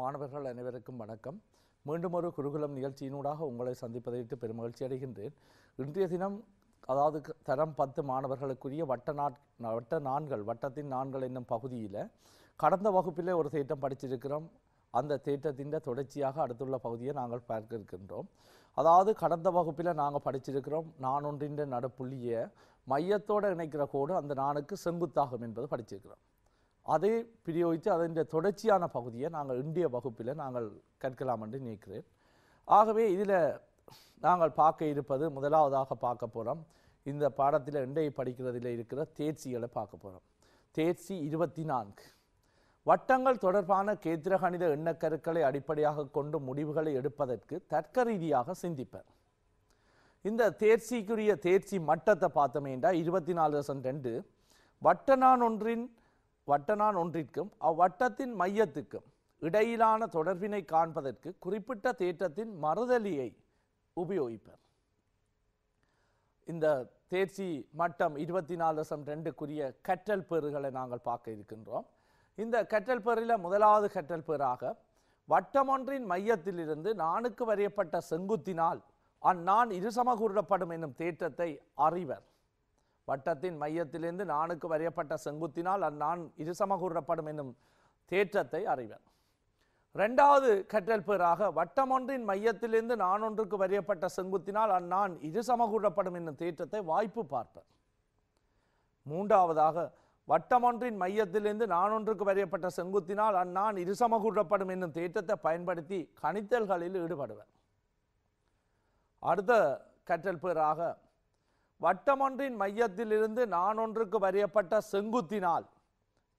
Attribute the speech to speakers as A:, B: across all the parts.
A: மாணவர்கள் அனைவருக்கும் வணக்கம் மீண்டும் ஒரு குருகுலம் நிகழ்ச்சியினூடாக உங்களை சந்திப்பதையிட்டு பெருமகிழ்ச்சி அடைகின்றேன் இன்றைய தினம் அதாவது தரம் பத்து மாணவர்களுக்குரிய வட்ட நாட் வட்ட நான்கள் வட்டத்தின் நான்கள் என்னும் பகுதியில் கடந்த வகுப்பிலே ஒரு தேட்டம் படிச்சிருக்கிறோம் அந்த தேட்டத்தின் தொடர்ச்சியாக அடுத்துள்ள பகுதியை நாங்கள் பார்க்க இருக்கின்றோம் அதாவது கடந்த வகுப்பில் நாங்கள் படிச்சிருக்கிறோம் நான் நடப்புள்ளியை மையத்தோடு இணைக்கிற கோடு அந்த நானுக்கு செங்குத்தாகும் என்பது படிச்சிருக்கிறோம் அதை பிரயோகித்து அதன் தொடர்ச்சியான பகுதியை நாங்கள் இந்திய வகுப்பில் நாங்கள் கற்கலாம் என்று நினைக்கிறேன் ஆகவே இதில் நாங்கள் பார்க்க இருப்பது முதலாவதாக பார்க்க போகிறோம் இந்த பாடத்தில் இண்டையை படிக்கிறதில் இருக்கிற தேர்ச்சிகளை பார்க்க போகிறோம் தேர்ச்சி இருபத்தி நான்கு வட்டங்கள் தொடர்பான கேத்திரகணித எண்ணக்கருக்களை அடிப்படையாக கொண்டு முடிவுகளை எடுப்பதற்கு தர்க்க ரீதியாக சிந்திப்பர் இந்த தேர்ச்சிக்குரிய தேர்ச்சி மட்டத்தை பார்த்தோமேண்டா இருபத்தி நாலு ரெண்டு வட்டனான் ஒன்றின் வட்டனான் ஒன்றிற்கும் அவ்வட்டத்தின் மையத்துக்கும் இடையிலான தொடர்பினை காண்பதற்கு குறிப்பிட்ட தேற்றத்தின் மறுதலியை உபயோகிப்பர் இந்த தேர்ச்சி மட்டம் இருபத்தி நாலு லட்சம் ரெண்டுக்குரிய கற்றல் பேறுகளை நாங்கள் பார்க்க இருக்கின்றோம் இந்த கற்றல் பேரில் முதலாவது கற்றல் பேராக வட்டமொன்றின் மையத்திலிருந்து நானுக்கு வரையப்பட்ட செங்குத்தினால் அந்நான் இருசமகூடப்படும் என்னும் தேற்றத்தை அறிவர் வட்டத்தின் மையத்திலிருந்து நானுக்கு வரையப்பட்ட செங்குத்தினால் அந்நான் இரு கூறப்படும் என்னும் தேற்றத்தை அறிவர் ரெண்டாவது கற்றல் பேராக வட்டம் ஒன்றின் மையத்திலிருந்து நான் ஒன்றுக்கு வரையப்பட்ட செங்குத்தினால் அந்நான் இரு கூறப்படும் என்னும் தேற்றத்தை வாய்ப்பு பார்ப்பேன் மூன்றாவதாக வட்டம் ஒன்றின் மையத்திலிருந்து நானொன்றுக்கு வரையப்பட்ட செங்குத்தினால் அந்நான் இரு கூறப்படும் என்னும் தேற்றத்தை பயன்படுத்தி கணித்தல்களில் ஈடுபடுவர் அடுத்த கற்றல் பேராக வட்டமொன்றின் மையத்திலிருந்து நான் ஒன்றுக்கு வரையப்பட்ட செங்குத்தினால்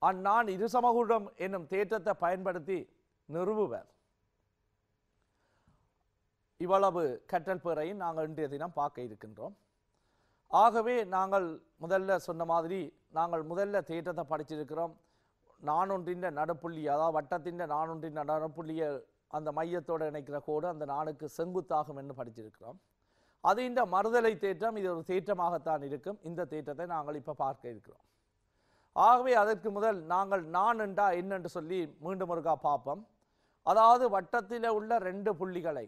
A: அந்நான் இருசமகுடம் என்னும் தேற்றத்தை பயன்படுத்தி நிறுவுவர் இவ்வளவு கற்றல் பேரையும் நாங்கள் இன்றைய தினம் பார்க்க இருக்கின்றோம் ஆகவே நாங்கள் முதல்ல சொன்ன மாதிரி நாங்கள் முதல்ல தேற்றத்தை படிச்சிருக்கிறோம் நானொன்றின் நடுப்புள்ளி அதாவது வட்டத்தின் நானொன்றின் நடுப்புள்ளியை அந்த மையத்தோடு இணைக்கிற கோடு அந்த நானுக்கு செங்குத்தாகும் என்று படிச்சிருக்கிறோம் அது இந்த மறுதலை தேற்றம் இது ஒரு தேற்றமாகத்தான் இருக்கும் இந்த தேற்றத்தை நாங்கள் இப்போ பார்க்க இருக்கிறோம் ஆகவே அதற்கு முதல் நாங்கள் நான் என்றா என்னென்று சொல்லி மீண்டும் ஒருக்கா பார்ப்போம் அதாவது வட்டத்தில் உள்ள ரெண்டு புள்ளிகளை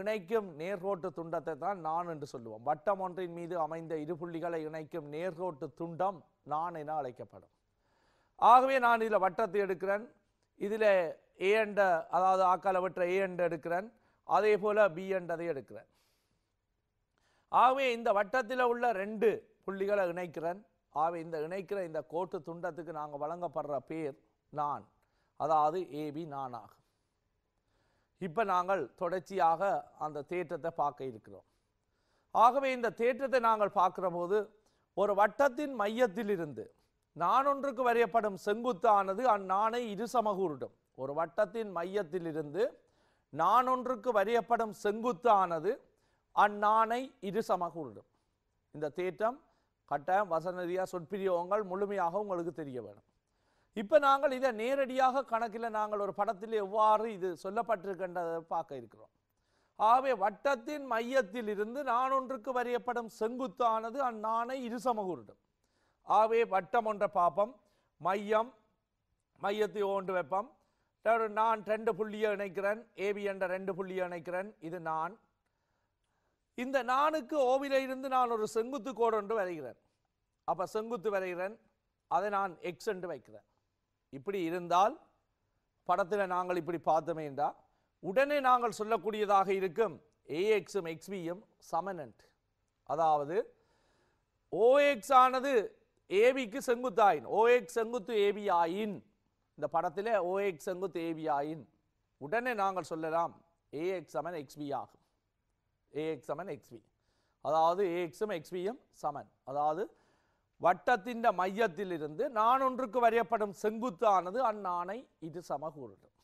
A: இணைக்கும் நேர்கோட்டு துண்டத்தை தான் நான் என்று சொல்லுவோம் வட்டம் ஒன்றின் மீது அமைந்த இரு புள்ளிகளை இணைக்கும் நேர்கோட்டு துண்டம் நான் என அழைக்கப்படும் ஆகவே நான் இதில் வட்டத்தை எடுக்கிறேன் இதில் ஏ என்ற அதாவது ஆக்கால வெற்ற ஏ என்ற எடுக்கிறேன் அதே போல் பி என்றதை எடுக்கிறேன் ஆகவே இந்த வட்டத்தில் உள்ள ரெண்டு புள்ளிகளை இணைக்கிறேன் ஆகவே இந்த இணைக்கிற இந்த கோட்டு துண்டத்துக்கு நாங்கள் வழங்கப்படுற பேர் நான் அதாவது ஏபி நானாக இப்போ நாங்கள் தொடர்ச்சியாக அந்த தேற்றத்தை பார்க்க இருக்கிறோம் ஆகவே இந்த தேற்றத்தை நாங்கள் பார்க்குற போது ஒரு வட்டத்தின் மையத்திலிருந்து நானொன்றுக்கு வரையப்படும் செங்குத்தானது அந்நானை இரு சமகூரிடும் ஒரு வட்டத்தின் மையத்திலிருந்து நானொன்றுக்கு வரையப்படும் செங்குத்தானது அந்நாணை இருசமாக உள்ளிடும் இந்த தேற்றம் கட்டாயம் வசனதியாக சொற்பிரியவங்கள் முழுமையாக உங்களுக்கு தெரிய வேணும் இப்போ நாங்கள் இதை நேரடியாக கணக்கில் நாங்கள் ஒரு படத்தில் எவ்வாறு இது சொல்லப்பட்டிருக்கின்றதை பார்க்க இருக்கிறோம் ஆகவே வட்டத்தின் மையத்தில் இருந்து ஒன்றுக்கு வரையப்படும் செங்குத்தானது அந்நாணை இருசமகுருடும் ஆகவே வட்டம் ஒன்ற பாப்பம் மையம் மையத்தை ஓண்டு வைப்பம் நான் ரெண்டு புள்ளியை இணைக்கிறேன் ஏபி என்ற ரெண்டு புள்ளியை இணைக்கிறேன் இது நான் இந்த நானுக்கு ஓவில இருந்து நான் ஒரு செங்குத்து கோடு ஒன்று வரைகிறேன் அப்போ செங்குத்து வரைகிறேன் அதை நான் எக்ஸ் என்று வைக்கிறேன் இப்படி இருந்தால் படத்தில் நாங்கள் இப்படி பார்த்தோமே என்றால் உடனே நாங்கள் சொல்லக்கூடியதாக இருக்கும் ஏஎக்ஸும் எக்ஸ்பியும் சமனன்ட் அதாவது ஓஎக்ஸ் ஆனது ஏபிக்கு செங்குத்தாயின் ஓஎக்ஸ் செங்குத்து ஏபி ஆயின் இந்த படத்தில் ஓஎக்ஸ் செங்குத்து ஏபி ஆயின் உடனே நாங்கள் சொல்லலாம் ஏஎக்ஸ் சமன் எக்ஸ்பி ஆகும் ஏஎக்ஸ் சமன் எக்ஸ்வி அதாவது ஏஎக்ஸும் எக்ஸ்வியும் சமன் அதாவது வட்டத்தின் மையத்திலிருந்து நான் ஒன்றுக்கு வரையப்படும் செங்குத்தானது அந்நாணை இது சமகூறுடும்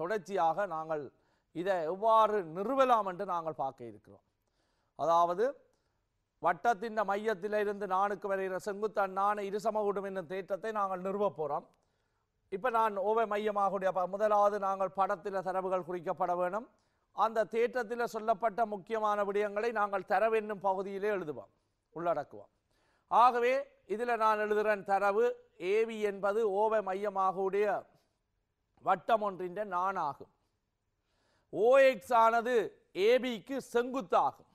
A: தொடர்ச்சியாக நாங்கள் இதை எவ்வாறு நிறுவலாம் என்று நாங்கள் பார்க்க இருக்கிறோம் அதாவது வட்டத்தின் மையத்திலிருந்து நானுக்கு வரைகிற செங்குத்து அந்நாணை இரு சமகூடும் என்னும் தேற்றத்தை நாங்கள் நிறுவ போகிறோம் இப்போ நான் ஓவை மையமாக முதலாவது நாங்கள் படத்தில் தரவுகள் குறிக்கப்பட வேணும் அந்த தேற்றத்தில் சொல்லப்பட்ட முக்கியமான விடயங்களை நாங்கள் தரவு என்னும் பகுதியிலே எழுதுவோம் உள்ளடக்குவோம் ஆகவே இதில் நான் எழுதுகிறேன் தரவு ஏவி என்பது ஓவை மையமாக உடைய வட்டம் ஒன்றின் நான் ஆகும் ஓஎக்ஸ் ஆனது ஏபிக்கு செங்குத்தாகும்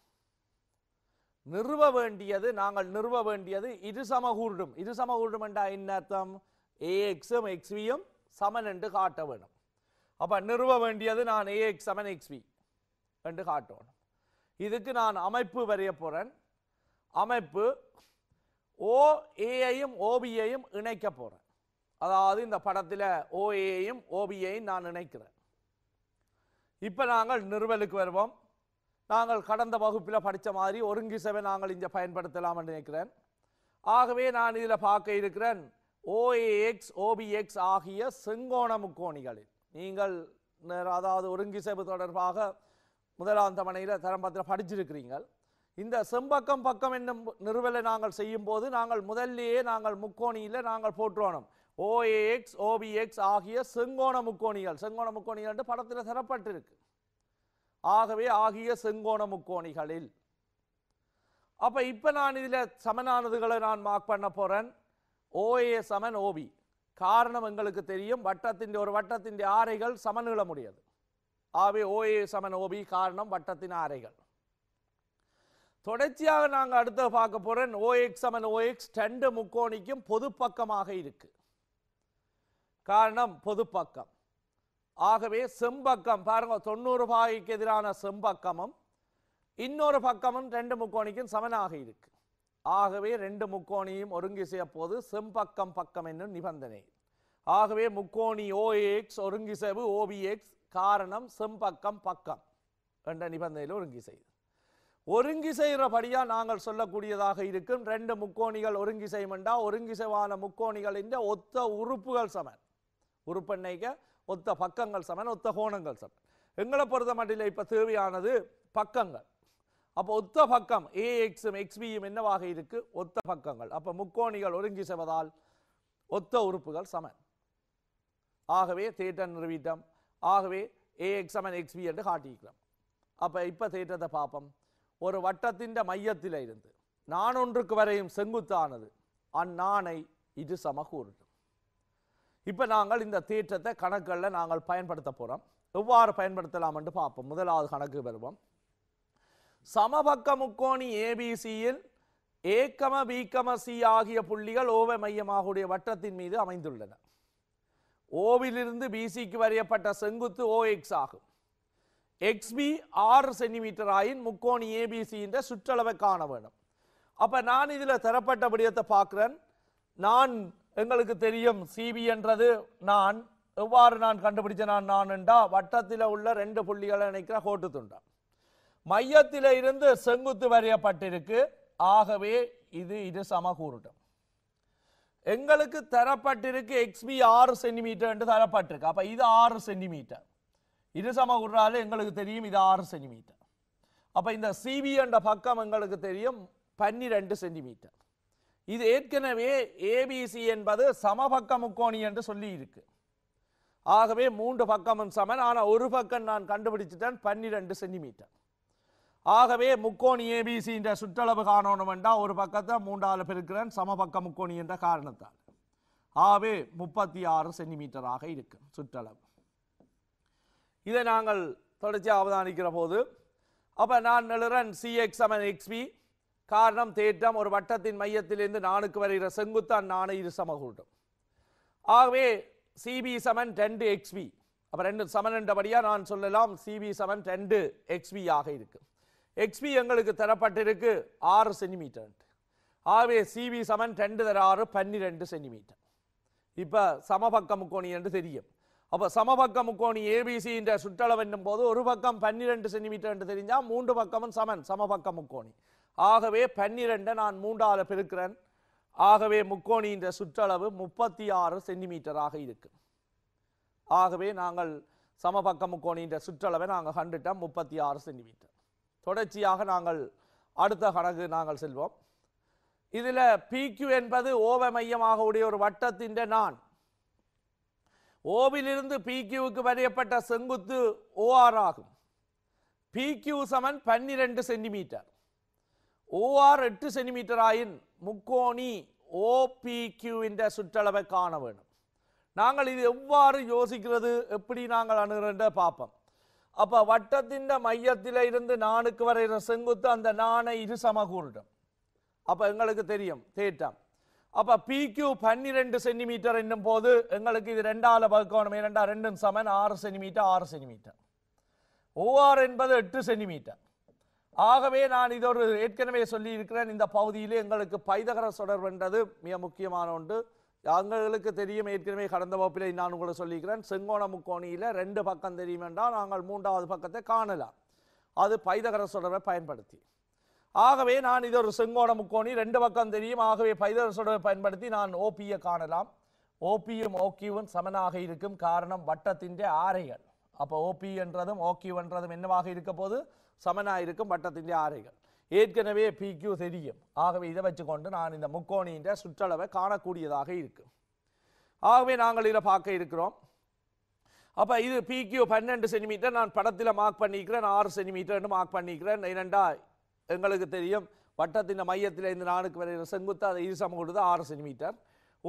A: நிறுவ வேண்டியது நாங்கள் நிறுவ வேண்டியது இரு சமகூர்டும் இரு சமகூர்டும் என்றால் என்ன அர்த்தம் ஏஎக்ஸும் எக்ஸ்வியும் சமன் என்று காட்ட வேண்டும் அப்போ நிறுவ வேண்டியது நான் ஏஎக்ஸ் சமன் எக்ஸ்வி என்று காட்டணும் இதுக்கு நான் அமைப்பு வரைய போகிறேன் அமைப்பு ஓஏயையும் ஓபியையும் இணைக்க போகிறேன் அதாவது இந்த படத்தில் ஓஏயையும் ஓபியையும் நான் இணைக்கிறேன் இப்போ நாங்கள் நிறுவலுக்கு வருவோம் நாங்கள் கடந்த வகுப்பில் படித்த மாதிரி ஒருங்கிசவை நாங்கள் இங்கே பயன்படுத்தலாம் என்று நினைக்கிறேன் ஆகவே நான் இதில் பார்க்க இருக்கிறேன் ஓஏஎக்ஸ் ஓபிஎக்ஸ் ஆகிய செங்கோண முக்கோணிகளில் நீங்கள் அதாவது ஒருங்கிசவு தொடர்பாக முதலாம் தவணையில் தரம்பத்தில் படிச்சிருக்கிறீங்க இந்த செம்பக்கம் பக்கம் என்னும் நிறுவலை நாங்கள் செய்யும்போது நாங்கள் முதல்லையே நாங்கள் முக்கோணியில் நாங்கள் போற்றோணும் ஓஏஎக்ஸ் ஓபிஎக்ஸ் ஆகிய செங்கோண முக்கோணிகள் செங்கோண முக்கோணிகள் என்று படத்தில் தரப்பட்டிருக்கு ஆகவே ஆகிய செங்கோண முக்கோணிகளில் அப்போ இப்போ நான் இதில் சமனானதுகளை நான் மார்க் பண்ண போகிறேன் ஓஏ சமன் ஓபி காரணம் எங்களுக்கு தெரியும் வட்டத்தின் ஒரு வட்டத்தின் ஆரைகள் சமநில முடியாது ஆவே ஓஏ சமன் ஓபி காரணம் வட்டத்தின் ஆரைகள் தொடர்ச்சியாக நாங்கள் அடுத்த பார்க்க போகிறோம் ஓஎக்ஸ் சமன் ஓஎக்ஸ் ரெண்டு முக்கோணிக்கும் பொது பக்கமாக இருக்கு காரணம் பொது பக்கம் ஆகவே செம்பக்கம் பாருங்க தொண்ணூறு பாகைக்கு எதிரான செம்பக்கமும் இன்னொரு பக்கமும் ரெண்டு முக்கோணிக்கும் சமனாக இருக்கு ஆகவே ரெண்டு முக்கோணியும் ஒருங்கி செய்யப்போது செம்பக்கம் பக்கம் என்னும் நிபந்தனை ஆகவே முக்கோணி ஓஏஎக்ஸ் ஒருங்கிசைவு ஓபிஎக்ஸ் காரணம் செம்பக்கம் பக்கம் என்ற நிபந்தனையில் ஒருங்கி செய்து ஒருங்கி செய்கிறபடியாக நாங்கள் சொல்லக்கூடியதாக இருக்கும் ரெண்டு முக்கோணிகள் ஒருங்கி செய்யமெண்டா ஒருங்கி செய்வான முக்கோணிகளின் ஒத்த உறுப்புகள் சமன் உறுப்பெண்ணைக்க ஒத்த பக்கங்கள் சமன் ஒத்த கோணங்கள் சமன் எங்களை பொறுத்த மட்டும் இப்போ தேவையானது பக்கங்கள் அப்போ ஒத்த பக்கம் ஏஎக்ஸும் எக்ஸ்பியும் என்னவாக இருக்கு ஒத்த பக்கங்கள் அப்போ முக்கோணிகள் ஒருங்கி செய்வதால் ஒத்த உறுப்புகள் சமன் ஆகவே தேட்ட நிறுவிட்டம் ஆகவே ஏஎக்ஸ் எக்ஸ் எக்ஸ்பி என்று காட்டியிருக்கிறோம் அப்போ இப்போ தேற்றத்தை பார்ப்போம் ஒரு வட்டத்தின் மையத்தில் இருந்து நான் ஒன்றுக்கு வரையும் செங்குத்தானது அந்நாணை இது சம கூறுடும் இப்போ நாங்கள் இந்த தேற்றத்தை கணக்கில் நாங்கள் பயன்படுத்த போகிறோம் எவ்வாறு பயன்படுத்தலாம் என்று பார்ப்போம் முதலாவது கணக்கு வருவோம் சமபக்க முக்கோணி ஏபிசியில் ஏக்கம பிகம சி ஆகிய புள்ளிகள் ஓவை மையமாக வட்டத்தின் மீது அமைந்துள்ளன ஓவிலிருந்து பிசிக்கு வரையப்பட்ட செங்குத்து ஓ எக்ஸ் ஆகும் எக்ஸ்பி ஆறு சென்டிமீட்டர் ஆயின் முக்கோணி என்ற சுற்றளவை காண வேண்டும் அப்போ நான் இதில் தரப்பட்ட விடயத்தை பார்க்குறேன் நான் எங்களுக்கு தெரியும் சிபி என்றது நான் எவ்வாறு நான் கண்டுபிடிச்ச நான் நான் என்றா வட்டத்தில் உள்ள ரெண்டு புள்ளிகளை நினைக்கிற கோட்டு துண்டா மையத்தில் இருந்து செங்குத்து வரையப்பட்டிருக்கு ஆகவே இது இரு சமகூருட்டம் எங்களுக்கு தரப்பட்டிருக்கு எக்ஸ்பி ஆறு சென்டிமீட்டர் என்று தரப்பட்டிருக்கு அப்போ இது ஆறு சென்டிமீட்டர் இது சம விடுறாலும் எங்களுக்கு தெரியும் இது ஆறு சென்டிமீட்டர் அப்போ இந்த சிபி என்ற பக்கம் எங்களுக்கு தெரியும் பன்னிரெண்டு சென்டிமீட்டர் இது ஏற்கனவே ஏபிசி என்பது சமபக்க முக்கோணி என்று சொல்லி இருக்கு ஆகவே மூன்று பக்கமும் சமன் ஆனால் ஒரு பக்கம் நான் கண்டுபிடிச்சிட்டேன் பன்னிரெண்டு சென்டிமீட்டர் ஆகவே முக்கோணி ஏபிசி என்ற சுற்றளவு என்றால் ஒரு பக்கத்தை மூன்றாவது பெருக்கிறேன் சமபக்க முக்கோணி என்ற காரணத்தால் ஆகவே முப்பத்தி ஆறு சென்டிமீட்டராக இருக்கும் சுற்றளவு இதை நாங்கள் தொடர்ச்சி அவதானிக்கிற போது அப்போ நான் சி சிஎக்ஸ் அமன் எக்ஸ்பி காரணம் தேற்றம் ஒரு வட்டத்தின் மையத்திலிருந்து நானுக்கு வருகிற செங்குத்தான் நானு இரு சமகூட்டம் ஆகவே சிபி செவன் ரெண்டு எக்ஸ்பி அப்போ ரெண்டு சமன் என்றபடியாக நான் சொல்லலாம் சிபி செவன் ரெண்டு எக்ஸ்பி ஆக இருக்கும் எக்ஸ்பி எங்களுக்கு தரப்பட்டிருக்கு ஆறு சென்டிமீட்டர் ஆகவே சிவி சமன் ரெண்டு தர ஆறு பன்னிரெண்டு சென்டிமீட்டர் இப்போ சமபக்க முக்கோணி என்று தெரியும் அப்போ சமபக்க முக்கோணி ஏபிசின்ற சுற்றளவு என்னும் போது ஒரு பக்கம் பன்னிரெண்டு சென்டிமீட்டர் என்று தெரிஞ்சால் மூன்று பக்கமும் சமன் சமபக்க முக்கோணி ஆகவே பன்னிரெண்டை நான் மூன்றால் பெருக்கிறேன் ஆகவே முக்கோணின்ற சுற்றளவு முப்பத்தி ஆறு சென்டிமீட்டராக இருக்கும் ஆகவே நாங்கள் சமபக்க முக்கோணின்ற சுற்றளவை நாங்கள் கண்டுட்டோம் முப்பத்தி ஆறு சென்டிமீட்டர் தொடர்ச்சியாக நாங்கள் அடுத்த கணக்கு நாங்கள் செல்வோம் இதில் பிக்யூ என்பது ஓவ மையமாக உடைய ஒரு வட்டத்தின் நான் ஓவிலிருந்து பிக்யூவுக்கு வரையப்பட்ட செங்குத்து ஓஆர் ஆகும் பிக்யூ சமன் பன்னிரெண்டு சென்டிமீட்டர் ஓஆர் எட்டு சென்டிமீட்டர் ஆயின் முக்கோணி ஓபிக்யூவின் சுற்றளவை காண வேண்டும் நாங்கள் இது எவ்வாறு யோசிக்கிறது எப்படி நாங்கள் அணுகிறேன் பார்ப்போம் அப்போ வட்டத்தின் மையத்தில் இருந்து நானுக்கு வரைகிற செங்குத்து அந்த நானை இரு சமகூரிடம் அப்போ எங்களுக்கு தெரியும் தேட்டம் அப்போ பிக்யூ பன்னிரெண்டு சென்டிமீட்டர் என்னும் போது எங்களுக்கு இது ரெண்டாவது பகுக்கணும் இரண்டா ரெண்டும் சமன் ஆறு சென்டிமீட்டர் ஆறு சென்டிமீட்டர் ஓஆர் என்பது எட்டு சென்டிமீட்டர் ஆகவே நான் இது ஒரு ஏற்கனவே சொல்லியிருக்கிறேன் இந்த பகுதியிலே எங்களுக்கு பைதகர சொடர்வென்றது மிக முக்கியமான ஒன்று எங்களுக்கு தெரியும் ஏற்கனவே கடந்த வகுப்பில் நான் உங்களை சொல்லிக்கிறேன் செங்கோண முக்கோணியில் ரெண்டு பக்கம் தெரியும் என்றால் நாங்கள் மூன்றாவது பக்கத்தை காணலாம் அது பைதகர சொடவை பயன்படுத்தி ஆகவே நான் இது ஒரு செங்கோண முக்கோணி ரெண்டு பக்கம் தெரியும் ஆகவே பைதகர சொடவை பயன்படுத்தி நான் ஓபியை காணலாம் ஓபியும் ஓக்கியும் சமனாக இருக்கும் காரணம் வட்டத்தின் ஆரைகள் அப்போ ஓபி என்றதும் என்றதும் என்னவாக இருக்க போது சமனாக இருக்கும் வட்டத்தின் ஆரைகள் ஏற்கனவே பிக்யூ தெரியும் ஆகவே இதை வச்சுக்கொண்டு நான் இந்த முக்கோணின்ற சுற்றளவை காணக்கூடியதாக இருக்கு ஆகவே நாங்கள் இதை பார்க்க இருக்கிறோம் அப்போ இது பிக்யூ பன்னெண்டு சென்டிமீட்டர் நான் படத்தில் மார்க் பண்ணிக்கிறேன் ஆறு சென்டிமீட்டர்னு மார்க் பண்ணிக்கிறேன் இரண்டா எங்களுக்கு தெரியும் வட்டத்தின் மையத்தில் இந்த நாளுக்கு வரை செங்குத்து அதை இது சமம் கொடுத்து ஆறு சென்டிமீட்டர்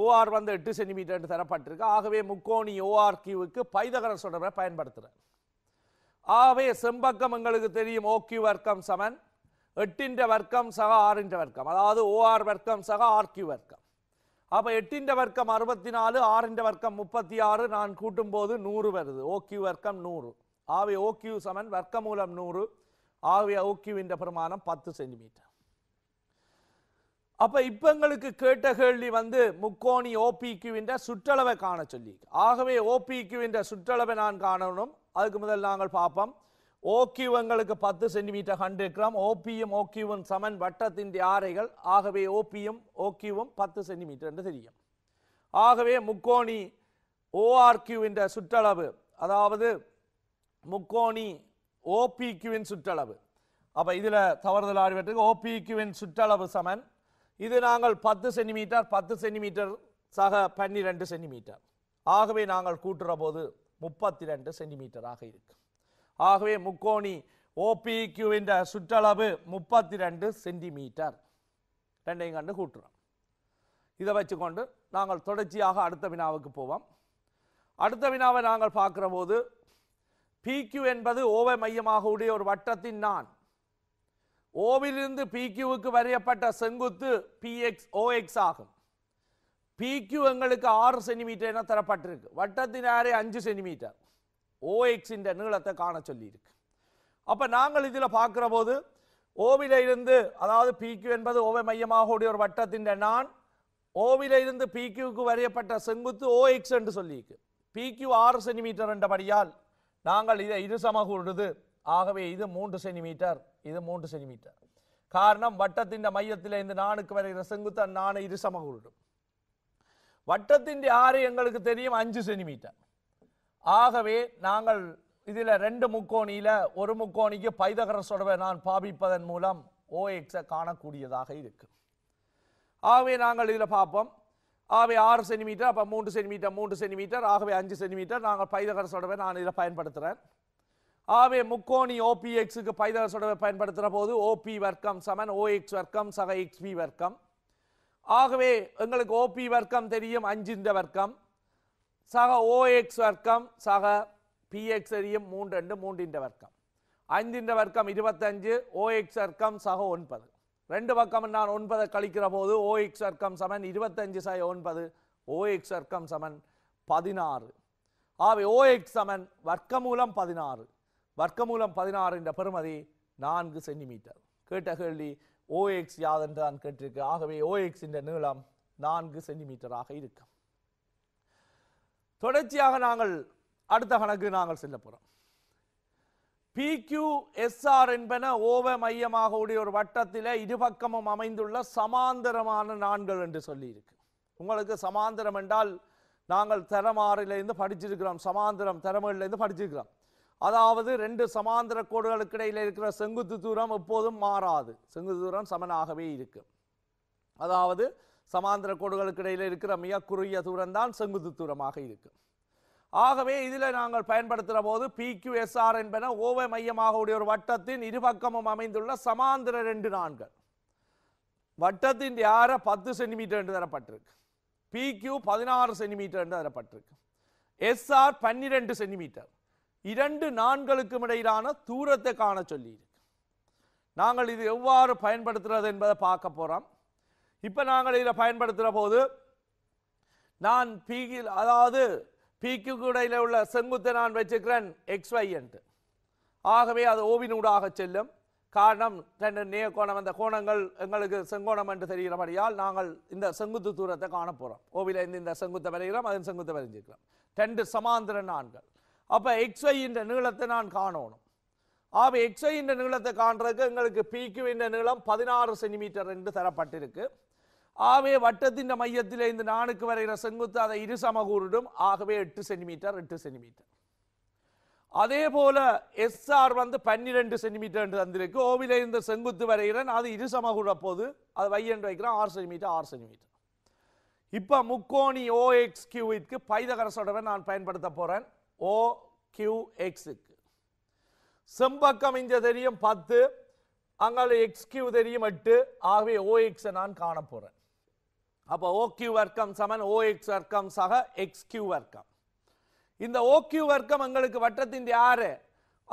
A: ஓஆர் வந்து எட்டு சென்டிமீட்டர்னு தரப்பட்டிருக்கு ஆகவே முக்கோணி ஓஆர் கியூவுக்கு பைதகர சொல்கிறவரை பயன்படுத்துகிறேன் ஆகவே செம்பக்கம் எங்களுக்கு தெரியும் ஓ கியூ வர்க்கம் சமன் எட்டின்ற வர்க்கம் சக ஆறின்ற வர்க்கம் அதாவது ஓஆர் வர்க்கம் சக ஆர்கியூ வர்க்கம் அப்போ எட்டின்ற வர்க்கம் அறுபத்தி நாலு ஆறின்ற வர்க்கம் முப்பத்தி ஆறு நான் கூட்டும்போது நூறு வருது ஓக்யூ வர்க்கம் நூறு ஆவி ஓக்யூ சமன் மூலம் நூறு ஆவி ஓக்யூவின்ற பிரமாணம் பத்து சென்டிமீட்டர் அப்போ இப்போ எங்களுக்கு கேட்ட கேள்வி வந்து முக்கோணி ஓபிக்யூவின் சுற்றளவை காண சொல்லி ஆகவே ஓபிக்யூவின்ற சுற்றளவை நான் காணணும் அதுக்கு முதல் நாங்கள் பார்ப்போம் ஓக்யூ எங்களுக்கு பத்து சென்டிமீட்டர் ஹண்ட்ரட் கிராம் ஓபியும் ஓக்கியவன் சமன் வட்டத்தின் ஆறைகள் ஆகவே ஓபியும் ஓக்யூவும் பத்து சென்டிமீட்டர் என்று தெரியும் ஆகவே முக்கோணி ஓஆர்கியூ என்ற சுற்றளவு அதாவது முக்கோணி ஓபிக்யூவின் சுற்றளவு அப்போ இதில் தவறுதல் ஆகியவற்றுக்கு ஓபிக்யூவின் சுற்றளவு சமன் இது நாங்கள் பத்து சென்டிமீட்டர் பத்து சென்டிமீட்டர் சக பன்னிரெண்டு சென்டிமீட்டர் ஆகவே நாங்கள் கூட்டுற போது முப்பத்தி ரெண்டு சென்டிமீட்டராக இருக்கும் ஆகவே முக்கோணி ஓபிக்யூவின் சுற்றளவு முப்பத்தி ரெண்டு சென்டிமீட்டர் ரெண்டையும் கண்டு கூட்டுறோம் இதை வச்சுக்கொண்டு நாங்கள் தொடர்ச்சியாக அடுத்த வினாவுக்கு போவோம் அடுத்த வினாவை நாங்கள் பார்க்குற போது பிக்யூ என்பது ஓவை மையமாக உடைய ஒரு வட்டத்தின் நான் ஓவிலிருந்து பிக்யூவுக்கு வரையப்பட்ட செங்குத்து பிஎக்ஸ் ஓஎக்ஸ் ஆகும் பிக்யூ எங்களுக்கு ஆறு சென்டிமீட்டர் என தரப்பட்டிருக்கு வட்டத்தின் ஆரே அஞ்சு சென்டிமீட்டர் ஓஎக்ஸின் நீளத்தை காண இருக்கு அப்போ நாங்கள் இதில் பார்க்குற போது ஓவில இருந்து அதாவது பிக்யூ என்பது ஓவை மையமாக ஓடிய ஒரு வட்டத்தின் நான் ஓவில இருந்து பிக்யூக்கு வரையப்பட்ட செங்குத்து ஓஎக்ஸ் என்று சொல்லியிருக்கு பிக்யூ ஆறு சென்டிமீட்டர் என்றபடியால் நாங்கள் இதை இரு சமகூடுது ஆகவே இது மூன்று சென்டிமீட்டர் இது மூன்று சென்டிமீட்டர் காரணம் வட்டத்தின் மையத்தில் இந்த நானுக்கு வரைகிற செங்குத்து நானு இரு சமகூடும் வட்டத்தின் ஆறு எங்களுக்கு தெரியும் அஞ்சு சென்டிமீட்டர் ஆகவே நாங்கள் இதில் ரெண்டு முக்கோணியில் ஒரு முக்கோணிக்கு பைதகர சொடவை நான் பாவிப்பதன் மூலம் ஓஎக்ஸை காணக்கூடியதாக இருக்கு ஆகவே நாங்கள் இதில் பார்ப்போம் ஆகவே ஆறு சென்டிமீட்டர் அப்போ மூன்று சென்டிமீட்டர் மூன்று சென்டிமீட்டர் ஆகவே அஞ்சு சென்டிமீட்டர் நாங்கள் பைதகர சொடவை நான் இதில் பயன்படுத்துகிறேன் ஆகவே முக்கோணி ஓபிஎக்ஸுக்கு சொடவை பயன்படுத்துகிற போது ஓபி வர்க்கம் சமன் ஓஎக்ஸ் வர்க்கம் சக எக்ஸ்பி வர்க்கம் ஆகவே எங்களுக்கு ஓபி வர்க்கம் தெரியும் அஞ்சு இந்த வர்க்கம் சக ஓஎக்ஸ் வர்க்கம் சக பிஎக்ஸ் எரியும் மூன்று ரெண்டு மூன்றின் வர்க்கம் ஐந்தின் வர்க்கம் இருபத்தஞ்சு ஓஎக்ஸ் வர்க்கம் சக ஒன்பது ரெண்டு பக்கம் நான் ஒன்பதை கழிக்கிற போது ஓஎக்ஸ் வர்க்கம் சமன் இருபத்தஞ்சு சக ஒன்பது ஓஎக்ஸ் வர்க்கம் சமன் பதினாறு ஆகவே ஓஎக்ஸ் சமன் வர்க்கமூலம் பதினாறு வர்க்கமூலம் பதினாறு என்ற பெருமதி நான்கு சென்டிமீட்டர் கேட்ட கேள்வி ஓஎக்ஸ் யாதென்று தான் கேட்டிருக்கு ஆகவே ஓஎக்ஸ் இந்த நீளம் நான்கு சென்டிமீட்டராக இருக்கும் தொடர்ச்சியாக நாங்கள் அடுத்த கணக்கு நாங்கள் செல்ல போகிறோம் பிக்யூஎஸ்ஆர் என்பன ஓவ மையமாக உடைய ஒரு வட்டத்தில் இருபக்கமும் அமைந்துள்ள சமாந்தரமான நான்கள் என்று சொல்லியிருக்கு உங்களுக்கு சமாந்தரம் என்றால் நாங்கள் தரமாறிலேருந்து படிச்சிருக்கிறோம் சமாந்தரம் தரமேலேருந்து படிச்சிருக்கிறோம் அதாவது ரெண்டு சமாந்தர கோடுகளுக்கு இடையில் இருக்கிற செங்குத்து தூரம் எப்போதும் மாறாது செங்குத்து தூரம் சமனாகவே இருக்கும் அதாவது சமாந்திர கோடுகளுக்கு இடையில் இருக்கிற மிக குறுகிய தான் செங்குத்து தூரமாக இருக்கு ஆகவே இதில் நாங்கள் பயன்படுத்துகிற போது பிக்யூஎஸ்ஆர் என்பன ஓவை மையமாக உடைய ஒரு வட்டத்தின் இருபக்கமும் அமைந்துள்ள சமாந்திர ரெண்டு நான்கள் வட்டத்தின் யார பத்து சென்டிமீட்டர் என்று தரப்பட்டிருக்கு பிக்யூ பதினாறு சென்டிமீட்டர் என்று தரப்பட்டிருக்கு எஸ்ஆர் பன்னிரெண்டு சென்டிமீட்டர் இரண்டு நான்களுக்கும் இடையிலான தூரத்தை காண சொல்லியிருக்கு நாங்கள் இது எவ்வாறு பயன்படுத்துகிறது என்பதை பார்க்க போகிறோம் இப்போ நாங்கள் இதில் பயன்படுத்துகிற போது நான் பீக்கில் அதாவது பீக்கு இடையில் உள்ள செங்குத்தை நான் வச்சுக்கிறேன் எக்ஸ் என்று ஆகவே அது ஓவினூடாக செல்லும் காரணம் ரெண்டு நேய கோணம் அந்த கோணங்கள் எங்களுக்கு செங்கோணம் என்று தெரிகிறபடியால் நாங்கள் இந்த செங்குத்து தூரத்தை காண போகிறோம் இருந்து இந்த செங்குத்தை வரைகிறோம் அதன் செங்குத்தை வரைஞ்சிக்கிறோம் ரெண்டு சமாந்திர நான்கள் அப்போ என்ற நீளத்தை நான் காணணும் ஆக என்ற நீளத்தை காண்றதுக்கு எங்களுக்கு பிக்கு என்ற நீளம் பதினாறு சென்டிமீட்டர் என்று தரப்பட்டிருக்கு ஆகவே வட்டத்தின் மையத்தில் இந்த நாணுக்கு வரைகிற செங்குத்து அதை இரு சமகூரிடும் ஆகவே எட்டு சென்டிமீட்டர் எட்டு சென்டிமீட்டர் அதே போல எஸ்ஆர் வந்து பன்னிரெண்டு சென்டிமீட்டர் என்று தந்திருக்கு ஓவில இந்த செங்குத்து வரைகிறேன் அது இரு சமகூட போது அது என்று வைக்கிறேன் ஆறு சென்டிமீட்டர் ஆறு சென்டிமீட்டர் இப்போ முக்கோணி எக்ஸ் கியூவிற்கு பைதகரசோடவை நான் பயன்படுத்த போகிறேன் ஓ கியூ எக்ஸுக்கு செம்பக்கம் இங்கே தெரியும் பத்து அங்கே எக்ஸ் கியூ தெரியும் எட்டு ஆகவே ஓஎக்ஸை நான் காண போகிறேன் அப்போ ஓக்யூ வர்க்கம் சமன் ஓஎக்ஸ் வர்க்கம் சக எக்ஸ்கியூ வர்க்கம் இந்த ஓக்யூ வர்க்கம் எங்களுக்கு வட்டத்தின் ஆறு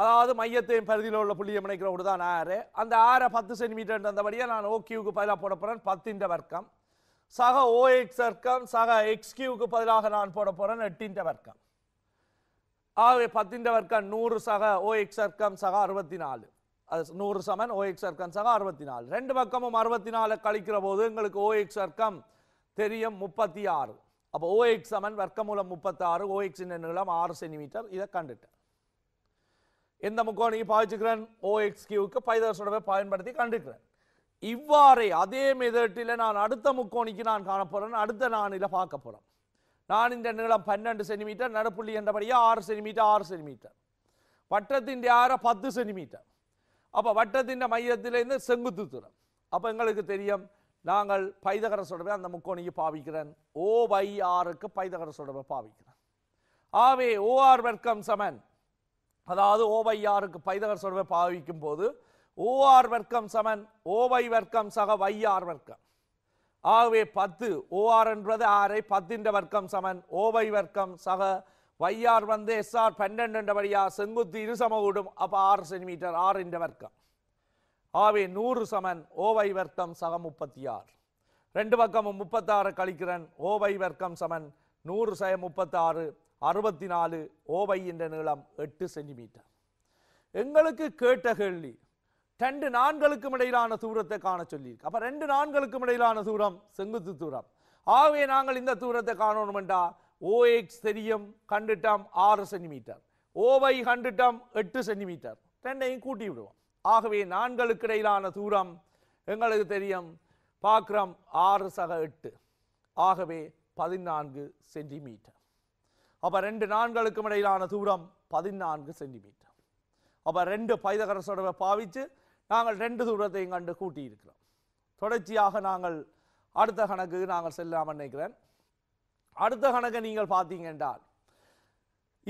A: அதாவது மையத்தையும் பரிதியில் உள்ள புள்ளியை முனைக்கிறோடு தான் ஆறு அந்த ஆறை பத்து சென்டிமீட்டர் தந்தபடியாக நான் ஓக்யூக்கு பதிலாக போட போகிறேன் பத்தின்ற வர்க்கம் சக ஓஎக்ஸ் வர்க்கம் சக எக்ஸ்கியூவுக்கு பதிலாக நான் போட போகிறேன் எட்டின் வர்க்கம் ஆகவே பத்தின்ற வர்க்கம் நூறு சக ஓஎக்ஸ் வர்க்கம் சக அறுபத்தி நாலு அது நூறு சமன் ஓஎக்ஸ் வர்க்கம் சக அறுபத்தி நாலு ரெண்டு பக்கமும் அறுபத்தி நாலு கழிக்கிற போது எங்களுக்கு ஓஎக்ஸ் வர்க்கம் தெரியும் முப்பத்தி ஆறு அப்போ ஓஎக்ஸ் சமன் வர்க்கமூலம் முப்பத்தாறு ஓஎக்ஸின் நீளம் ஆறு சென்டிமீட்டர் இதை கண்டுட்டேன் எந்த முக்கோணி பாய்ச்சிக்கிறேன் ஓஎக்ஸ் கியூக்கு பைதர்ஸோடவே பயன்படுத்தி கண்டுக்கிறேன் இவ்வாறே அதே மெதட்டில் நான் அடுத்த முக்கோணிக்கு நான் காணப்போகிறேன் அடுத்த நானில் பார்க்க போகிறேன் நான் இந்த நீளம் பன்னெண்டு சென்டிமீட்டர் நடுப்புள்ளி என்றபடியாக ஆறு சென்டிமீட்டர் ஆறு சென்டிமீட்டர் வட்டத்தின் ஆற பத்து சென்டிமீட்டர் அப்போ வட்டத்தின் மையத்திலேருந்து செங்குத்து தூரம் அப்போ எங்களுக்கு தெரியும் நாங்கள் பைதகர சொடவை அந்த முக்கோணியை பாவிக்கிறேன் ஓ பை ஆருக்கு பைதகர சொடவை பாவிக்கிறேன் ஆவே ஓஆர் வர்க்கம் சமன் அதாவது ஓ பை ஆருக்கு பைதகர் சொடவை பாவிக்கும் போது ஓஆர் வர்க்கம் சமன் ஓ வை வர்க்கம் சக வை ஆர் வர்க்கம் ஆகவே பத்து ஓஆர் என்பது ஆரை பத்தின்ற வர்க்கம் சமன் ஓ வை வர்க்கம் சக வையார் வந்து என்ற வழியா செங்குத்து இருசம கூடும் அப்போ ஆறு சென்டிமீட்டர் ஆறு என்ற வர்க்கம் ஆவே நூறு சமன் ஓவை வர்க்கம் சக முப்பத்தி ஆறு ரெண்டு பக்கமும் முப்பத்தாறு கழிக்கிறன் ஓவை வர்க்கம் சமன் நூறு சய முப்பத்தாறு அறுபத்தி நாலு ஓவை என்ற நீளம் எட்டு சென்டிமீட்டர் எங்களுக்கு கேட்ட கேள்வி ரெண்டு நான்களுக்கும் இடையிலான தூரத்தை காண சொல்லியிருக்கு அப்போ ரெண்டு நான்களுக்கும் இடையிலான தூரம் செங்குத்து தூரம் ஆகவே நாங்கள் இந்த தூரத்தை காணணுமெண்டா ஓஎக்ஸ் தெரியும் கண்டுட்டம் ஆறு சென்டிமீட்டர் ஓவை கண்டுட்டம் எட்டு சென்டிமீட்டர் ரெண்டையும் கூட்டி விடுவோம் ஆகவே நான்களுக்கு இடையிலான தூரம் எங்களுக்கு தெரியும் பார்க்குறோம் ஆறு சக எட்டு ஆகவே பதினான்கு சென்டிமீட்டர் அப்போ ரெண்டு நான்களுக்கும் இடையிலான தூரம் பதினான்கு சென்டிமீட்டர் அப்போ ரெண்டு பைதகரசோடவை பாவித்து நாங்கள் ரெண்டு தூரத்தையும் கண்டு கூட்டியிருக்கிறோம் தொடர்ச்சியாக நாங்கள் அடுத்த கணக்கு நாங்கள் செல்லாமல் நினைக்கிறேன் அடுத்த கணக்கை நீங்கள் பார்த்தீங்க என்றால்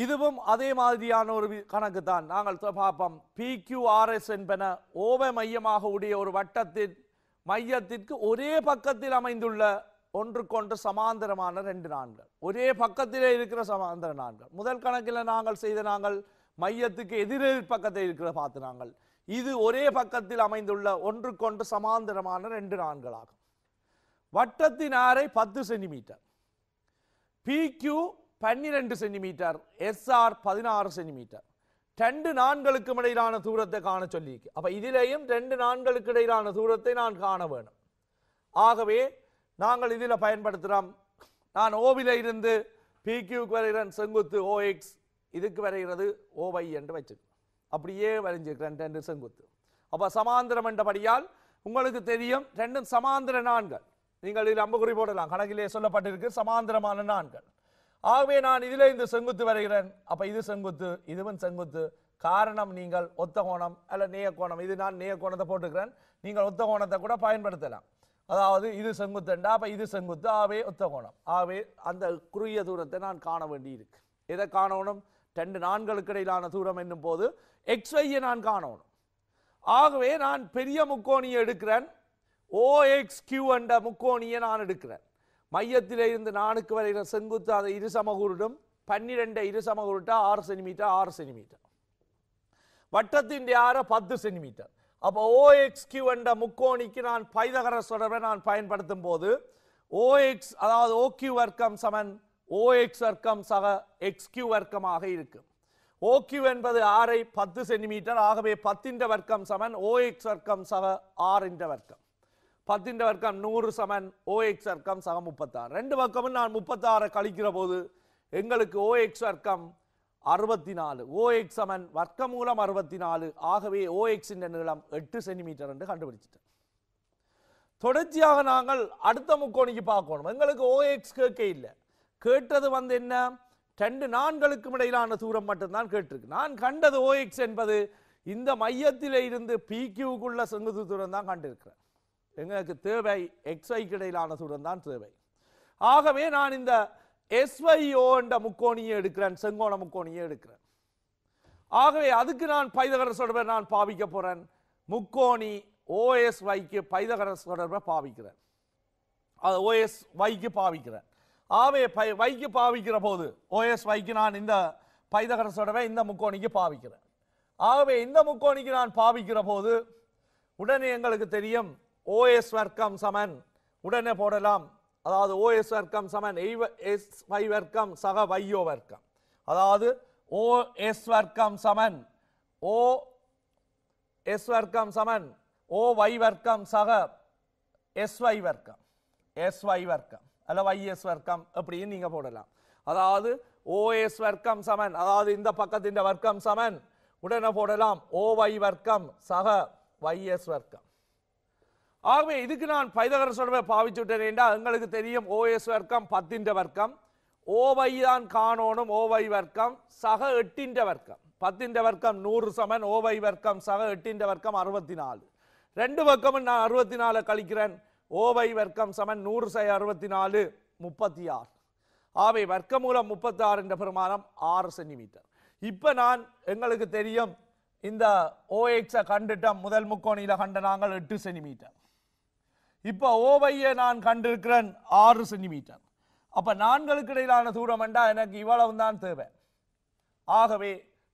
A: இதுவும் அதே மாதிரியான ஒரு கணக்கு தான் நாங்கள் பார்ப்போம் பிக்யூஆர்எஸ் என்பன ஓவ மையமாக உடைய ஒரு வட்டத்தின் மையத்திற்கு ஒரே பக்கத்தில் அமைந்துள்ள ஒன்றுக்கொன்று சமாந்தரமான ரெண்டு நான்கள் ஒரே பக்கத்திலே இருக்கிற சமாந்தர நான்கள் முதல் கணக்கில் நாங்கள் செய்த நாங்கள் மையத்துக்கு எதிரெதிர் பக்கத்தில் இருக்கிற பார்த்து நாங்கள் இது ஒரே பக்கத்தில் அமைந்துள்ள ஒன்றுக்கொன்று சமாந்தரமான ரெண்டு நான்களாகும் வட்டத்தின் ஆரை பத்து சென்டிமீட்டர் பிக்யூ பன்னிரெண்டு சென்டிமீட்டர் எஸ்ஆர் பதினாறு சென்டிமீட்டர் ரெண்டு நான்களுக்கும் இடையிலான தூரத்தை காண சொல்லியிருக்கு அப்போ இதிலேயும் ரெண்டு நான்களுக்கு இடையிலான தூரத்தை நான் காண வேணும் ஆகவே நாங்கள் இதில் பயன்படுத்துகிறோம் நான் ஓவில இருந்து பிக்யூக்கு வரைகிறேன் செங்குத்து ஓஎக்ஸ் இதுக்கு வரைகிறது ஓவை என்று வச்சுக்கிறேன் அப்படியே வரைஞ்சிருக்கிறேன் ரெண்டு செங்குத்து அப்போ சமாந்திரம் என்றபடியால் உங்களுக்கு தெரியும் ரெண்டும் சமாந்திர நான்கள் நீங்கள் இதில் அம்புகுறி போடலாம் கணக்கிலே சொல்லப்பட்டிருக்கு சமாந்திரமான நான்கள் ஆகவே நான் இதில் இந்த செங்குத்து வரைகிறேன் அப்போ இது செங்குத்து இதுவும் செங்குத்து காரணம் நீங்கள் ஒத்த கோணம் அல்ல நேய கோணம் இது நான் நேய கோணத்தை போட்டுக்கிறேன் நீங்கள் ஒத்த கோணத்தை கூட பயன்படுத்தலாம் அதாவது இது செங்குத்துண்டா அப்போ இது செங்குத்து ஆவே ஒத்த கோணம் ஆவே அந்த குறுகிய தூரத்தை நான் காண வேண்டியிருக்கு எதை காணணும் ரெண்டு நான்களுக்கு இடையிலான தூரம் என்னும் போது எக்ஸ்ஒய்யை நான் காணணும் ஆகவே நான் பெரிய முக்கோணியை எடுக்கிறேன் ஓஎக்ஸ் கியூ என்ற முக்கோணியை நான் எடுக்கிறேன் மையத்திலே இருந்து நானுக்கு வரைகிற செங்குத்து அதை இரு சமகுருடும் பன்னிரெண்டு இரு சமகுருட்டா ஆறு சென்டிமீட்டர் ஆறு சென்டிமீட்டர் வட்டத்தின் ஆற பத்து சென்டிமீட்டர் அப்போ ஓஎக்ஸ் கியூ என்ற முக்கோணிக்கு நான் பைதகர தொடர்பை நான் பயன்படுத்தும் போது ஓஎக்ஸ் அதாவது ஓக்யூ வர்க்கம் சமன் ஓஎக்ஸ் வர்க்கம் சக எக்ஸ்கியூ வர்க்கமாக இருக்கும் ஓக்யூ என்பது ஆறை பத்து சென்டிமீட்டர் ஆகவே பத்தின்ற வர்க்கம் சமன் ஓஎக்ஸ் வர்க்கம் சக ஆறின்ற வர்க்கம் பத்தின் வர்க்கம் நூறு சமன் ஓஎக்ஸ் வர்க்கம் சக முப்பத்தாறு ரெண்டு பக்கமும் நான் முப்பத்தாறை கழிக்கிற போது எங்களுக்கு ஓஎக்ஸ் வர்க்கம் அறுபத்தி நாலு ஓஎக்ஸ் சமன் வர்க்க மூலம் அறுபத்தி நாலு ஆகவே ஓஎக்ஸின் நீளம் எட்டு சென்டிமீட்டர் என்று கண்டுபிடிச்சிட்டேன் தொடர்ச்சியாக நாங்கள் அடுத்த முக்கோணிக்கு பார்க்கணும் எங்களுக்கு ஓஎக்ஸ் கேட்க இல்லை கேட்டது வந்து என்ன ரெண்டு நான்களுக்கும் இடையிலான தூரம் மட்டும்தான் கேட்டிருக்கு நான் கண்டது ஓஎக்ஸ் என்பது இந்த மையத்தில் இருந்து பிக்யூக்குள்ள செங்குத்து தூரம் தான் கண்டிருக்கிறேன் எங்களுக்கு தேவை எக்ஸ்ஐக்கு இடையிலான தூரம் தான் தேவை ஆகவே நான் இந்த எஸ்வைஓ என்ற முக்கோணியை எடுக்கிறேன் செங்கோண முக்கோணியை எடுக்கிறேன் ஆகவே அதுக்கு நான் பைதகர தொடர்பை நான் பாவிக்க போகிறேன் முக்கோணி ஓஎஸ் வைக்கு பைதகர தொடர்பை பாவிக்கிறேன் அது ஓஎஸ் வைக்கு பாவிக்கிறேன் ஆகவே பை வைக்கு பாவிக்கிற போது ஓஎஸ் வைக்கு நான் இந்த பைதகர தொடர்பை இந்த முக்கோணிக்கு பாவிக்கிறேன் ஆகவே இந்த முக்கோணிக்கு நான் பாவிக்கிற போது உடனே எங்களுக்கு தெரியும் ஓஎஸ் வர்க்கம் சமன் உடனே போடலாம் அதாவது ஓஎஸ் வர்க்கம் சமன் எஸ் வை வர்க்கம் சக வையோ வர்க்கம் அதாவது ஓ எஸ் வர்க்கம் சமன் ஓ எஸ் வர்க்கம் சமன் ஓ வை வர்க்கம் சக எஸ் வை வர்க்கம் எஸ் வை வர்க்கம் அல்ல வை எஸ் வர்க்கம் அப்படின்னு நீங்கள் போடலாம் அதாவது ஓஎஸ் வர்க்கம் சமன் அதாவது இந்த பக்கத்தின் வர்க்கம் சமன் உடனே போடலாம் ஓ வை வர்க்கம் சக வைஎஸ் வர்க்கம் ஆகவே இதுக்கு நான் பைதகர் சொல்வே பாவிச்சு விட்டேன் என்றால் எங்களுக்கு தெரியும் ஓஎஸ் வர்க்கம் பத்தின்ற வர்க்கம் ஓவை தான் காணோனும் ஓவை வர்க்கம் சக எட்டின்ற வர்க்கம் பத்தின்ற வர்க்கம் நூறு சமன் ஓவை வர்க்கம் சக எட்டின்ற வர்க்கம் அறுபத்தி நாலு ரெண்டு பக்கமும் நான் அறுபத்தி நாலு கழிக்கிறேன் ஓவை வர்க்கம் சமன் நூறு சை அறுபத்தி நாலு முப்பத்தி ஆறு ஆவை வர்க்க மூலம் முப்பத்தி ஆறு என்ற பெருமானம் ஆறு சென்டிமீட்டர் இப்போ நான் எங்களுக்கு தெரியும் இந்த ஓஎக்ஸை கண்டுட்டோம் முதல் முக்கோணியில் கண்ட நாங்கள் எட்டு சென்டிமீட்டர் இப்போ ஓவையை நான் கண்டிருக்கிறேன் ஆறு சென்டிமீட்டர் அப்போ நான்களுக்கு இடையிலான தூரம் என்றால் எனக்கு இவ்வளவு தான் தேவை ஆகவே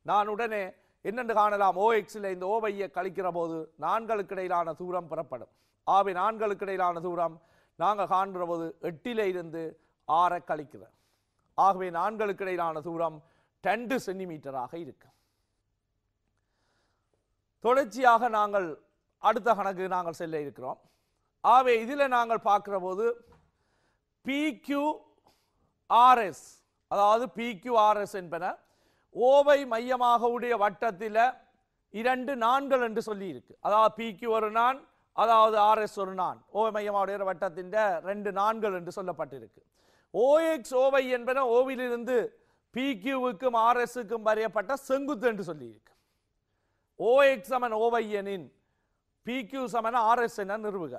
A: நான் உடனே என்னென்று காணலாம் ஓஎக்ஸில் இந்த ஓவையை கழிக்கிற போது நான்களுக்கு இடையிலான தூரம் புறப்படும் ஆகவே நான்களுக்கு இடையிலான தூரம் நாங்கள் காண்கிற போது எட்டில இருந்து ஆற கழிக்கிறேன் ஆகவே நான்களுக்கு இடையிலான தூரம் டென்டு சென்டிமீட்டராக இருக்கும் தொடர்ச்சியாக நாங்கள் அடுத்த கணக்கு நாங்கள் செல்ல இருக்கிறோம் ஆகவே இதில் நாங்கள் பார்க்குற போது பிக்யூஆர்எஸ் அதாவது பிக்யூஆர்எஸ் என்பன ஓவை மையமாக உடைய வட்டத்தில் இரண்டு நான்கள் என்று சொல்லி இருக்கு அதாவது பிக்யூ ஒரு நான் அதாவது ஆர்எஸ் ஒரு நான் ஓவை உடைய வட்டத்தின் ரெண்டு நான்கள் என்று சொல்லப்பட்டிருக்கு ஓஎக்ஸ் ஓவை என்பன ஓவிலிருந்து பிக்யூவுக்கும் ஆர்எஸுக்கும் வரையப்பட்ட செங்குத்து என்று சொல்லியிருக்கு ஓஎக்ஸ் சமன் ஓவை எனின் பிக்யூ சமன் ஆர்எஸ் என நிறுவுக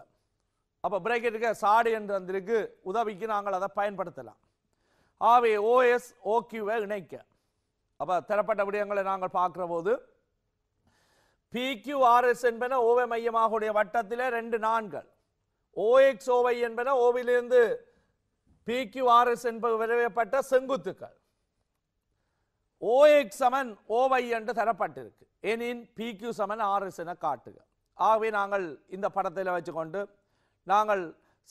A: அப்போ பிரேக்கெட்டுக்கு சாடு என்று வந்திருக்கு உதவிக்கு நாங்கள் அதை பயன்படுத்தலாம் ஆவே ஓஎஸ் ஓக்யூவை இணைக்க அப்போ தரப்பட்ட விடயங்களை நாங்கள் பார்க்குற போது பிக்யூஆர்எஸ் என்பன ஓவை மையமாக உடைய வட்டத்தில் ரெண்டு நான்கள் ஓஎக்ஸ் ஓவை என்பன ஓவிலிருந்து பிக்யூஆர்எஸ் என்பது விரைவப்பட்ட செங்குத்துக்கள் ஓஎக்ஸ் சமன் ஓவை என்று தரப்பட்டிருக்கு எனின் பிக்யூ சமன் ஆர்எஸ் என காட்டுக ஆகவே நாங்கள் இந்த படத்தில் வச்சுக்கொண்டு நாங்கள்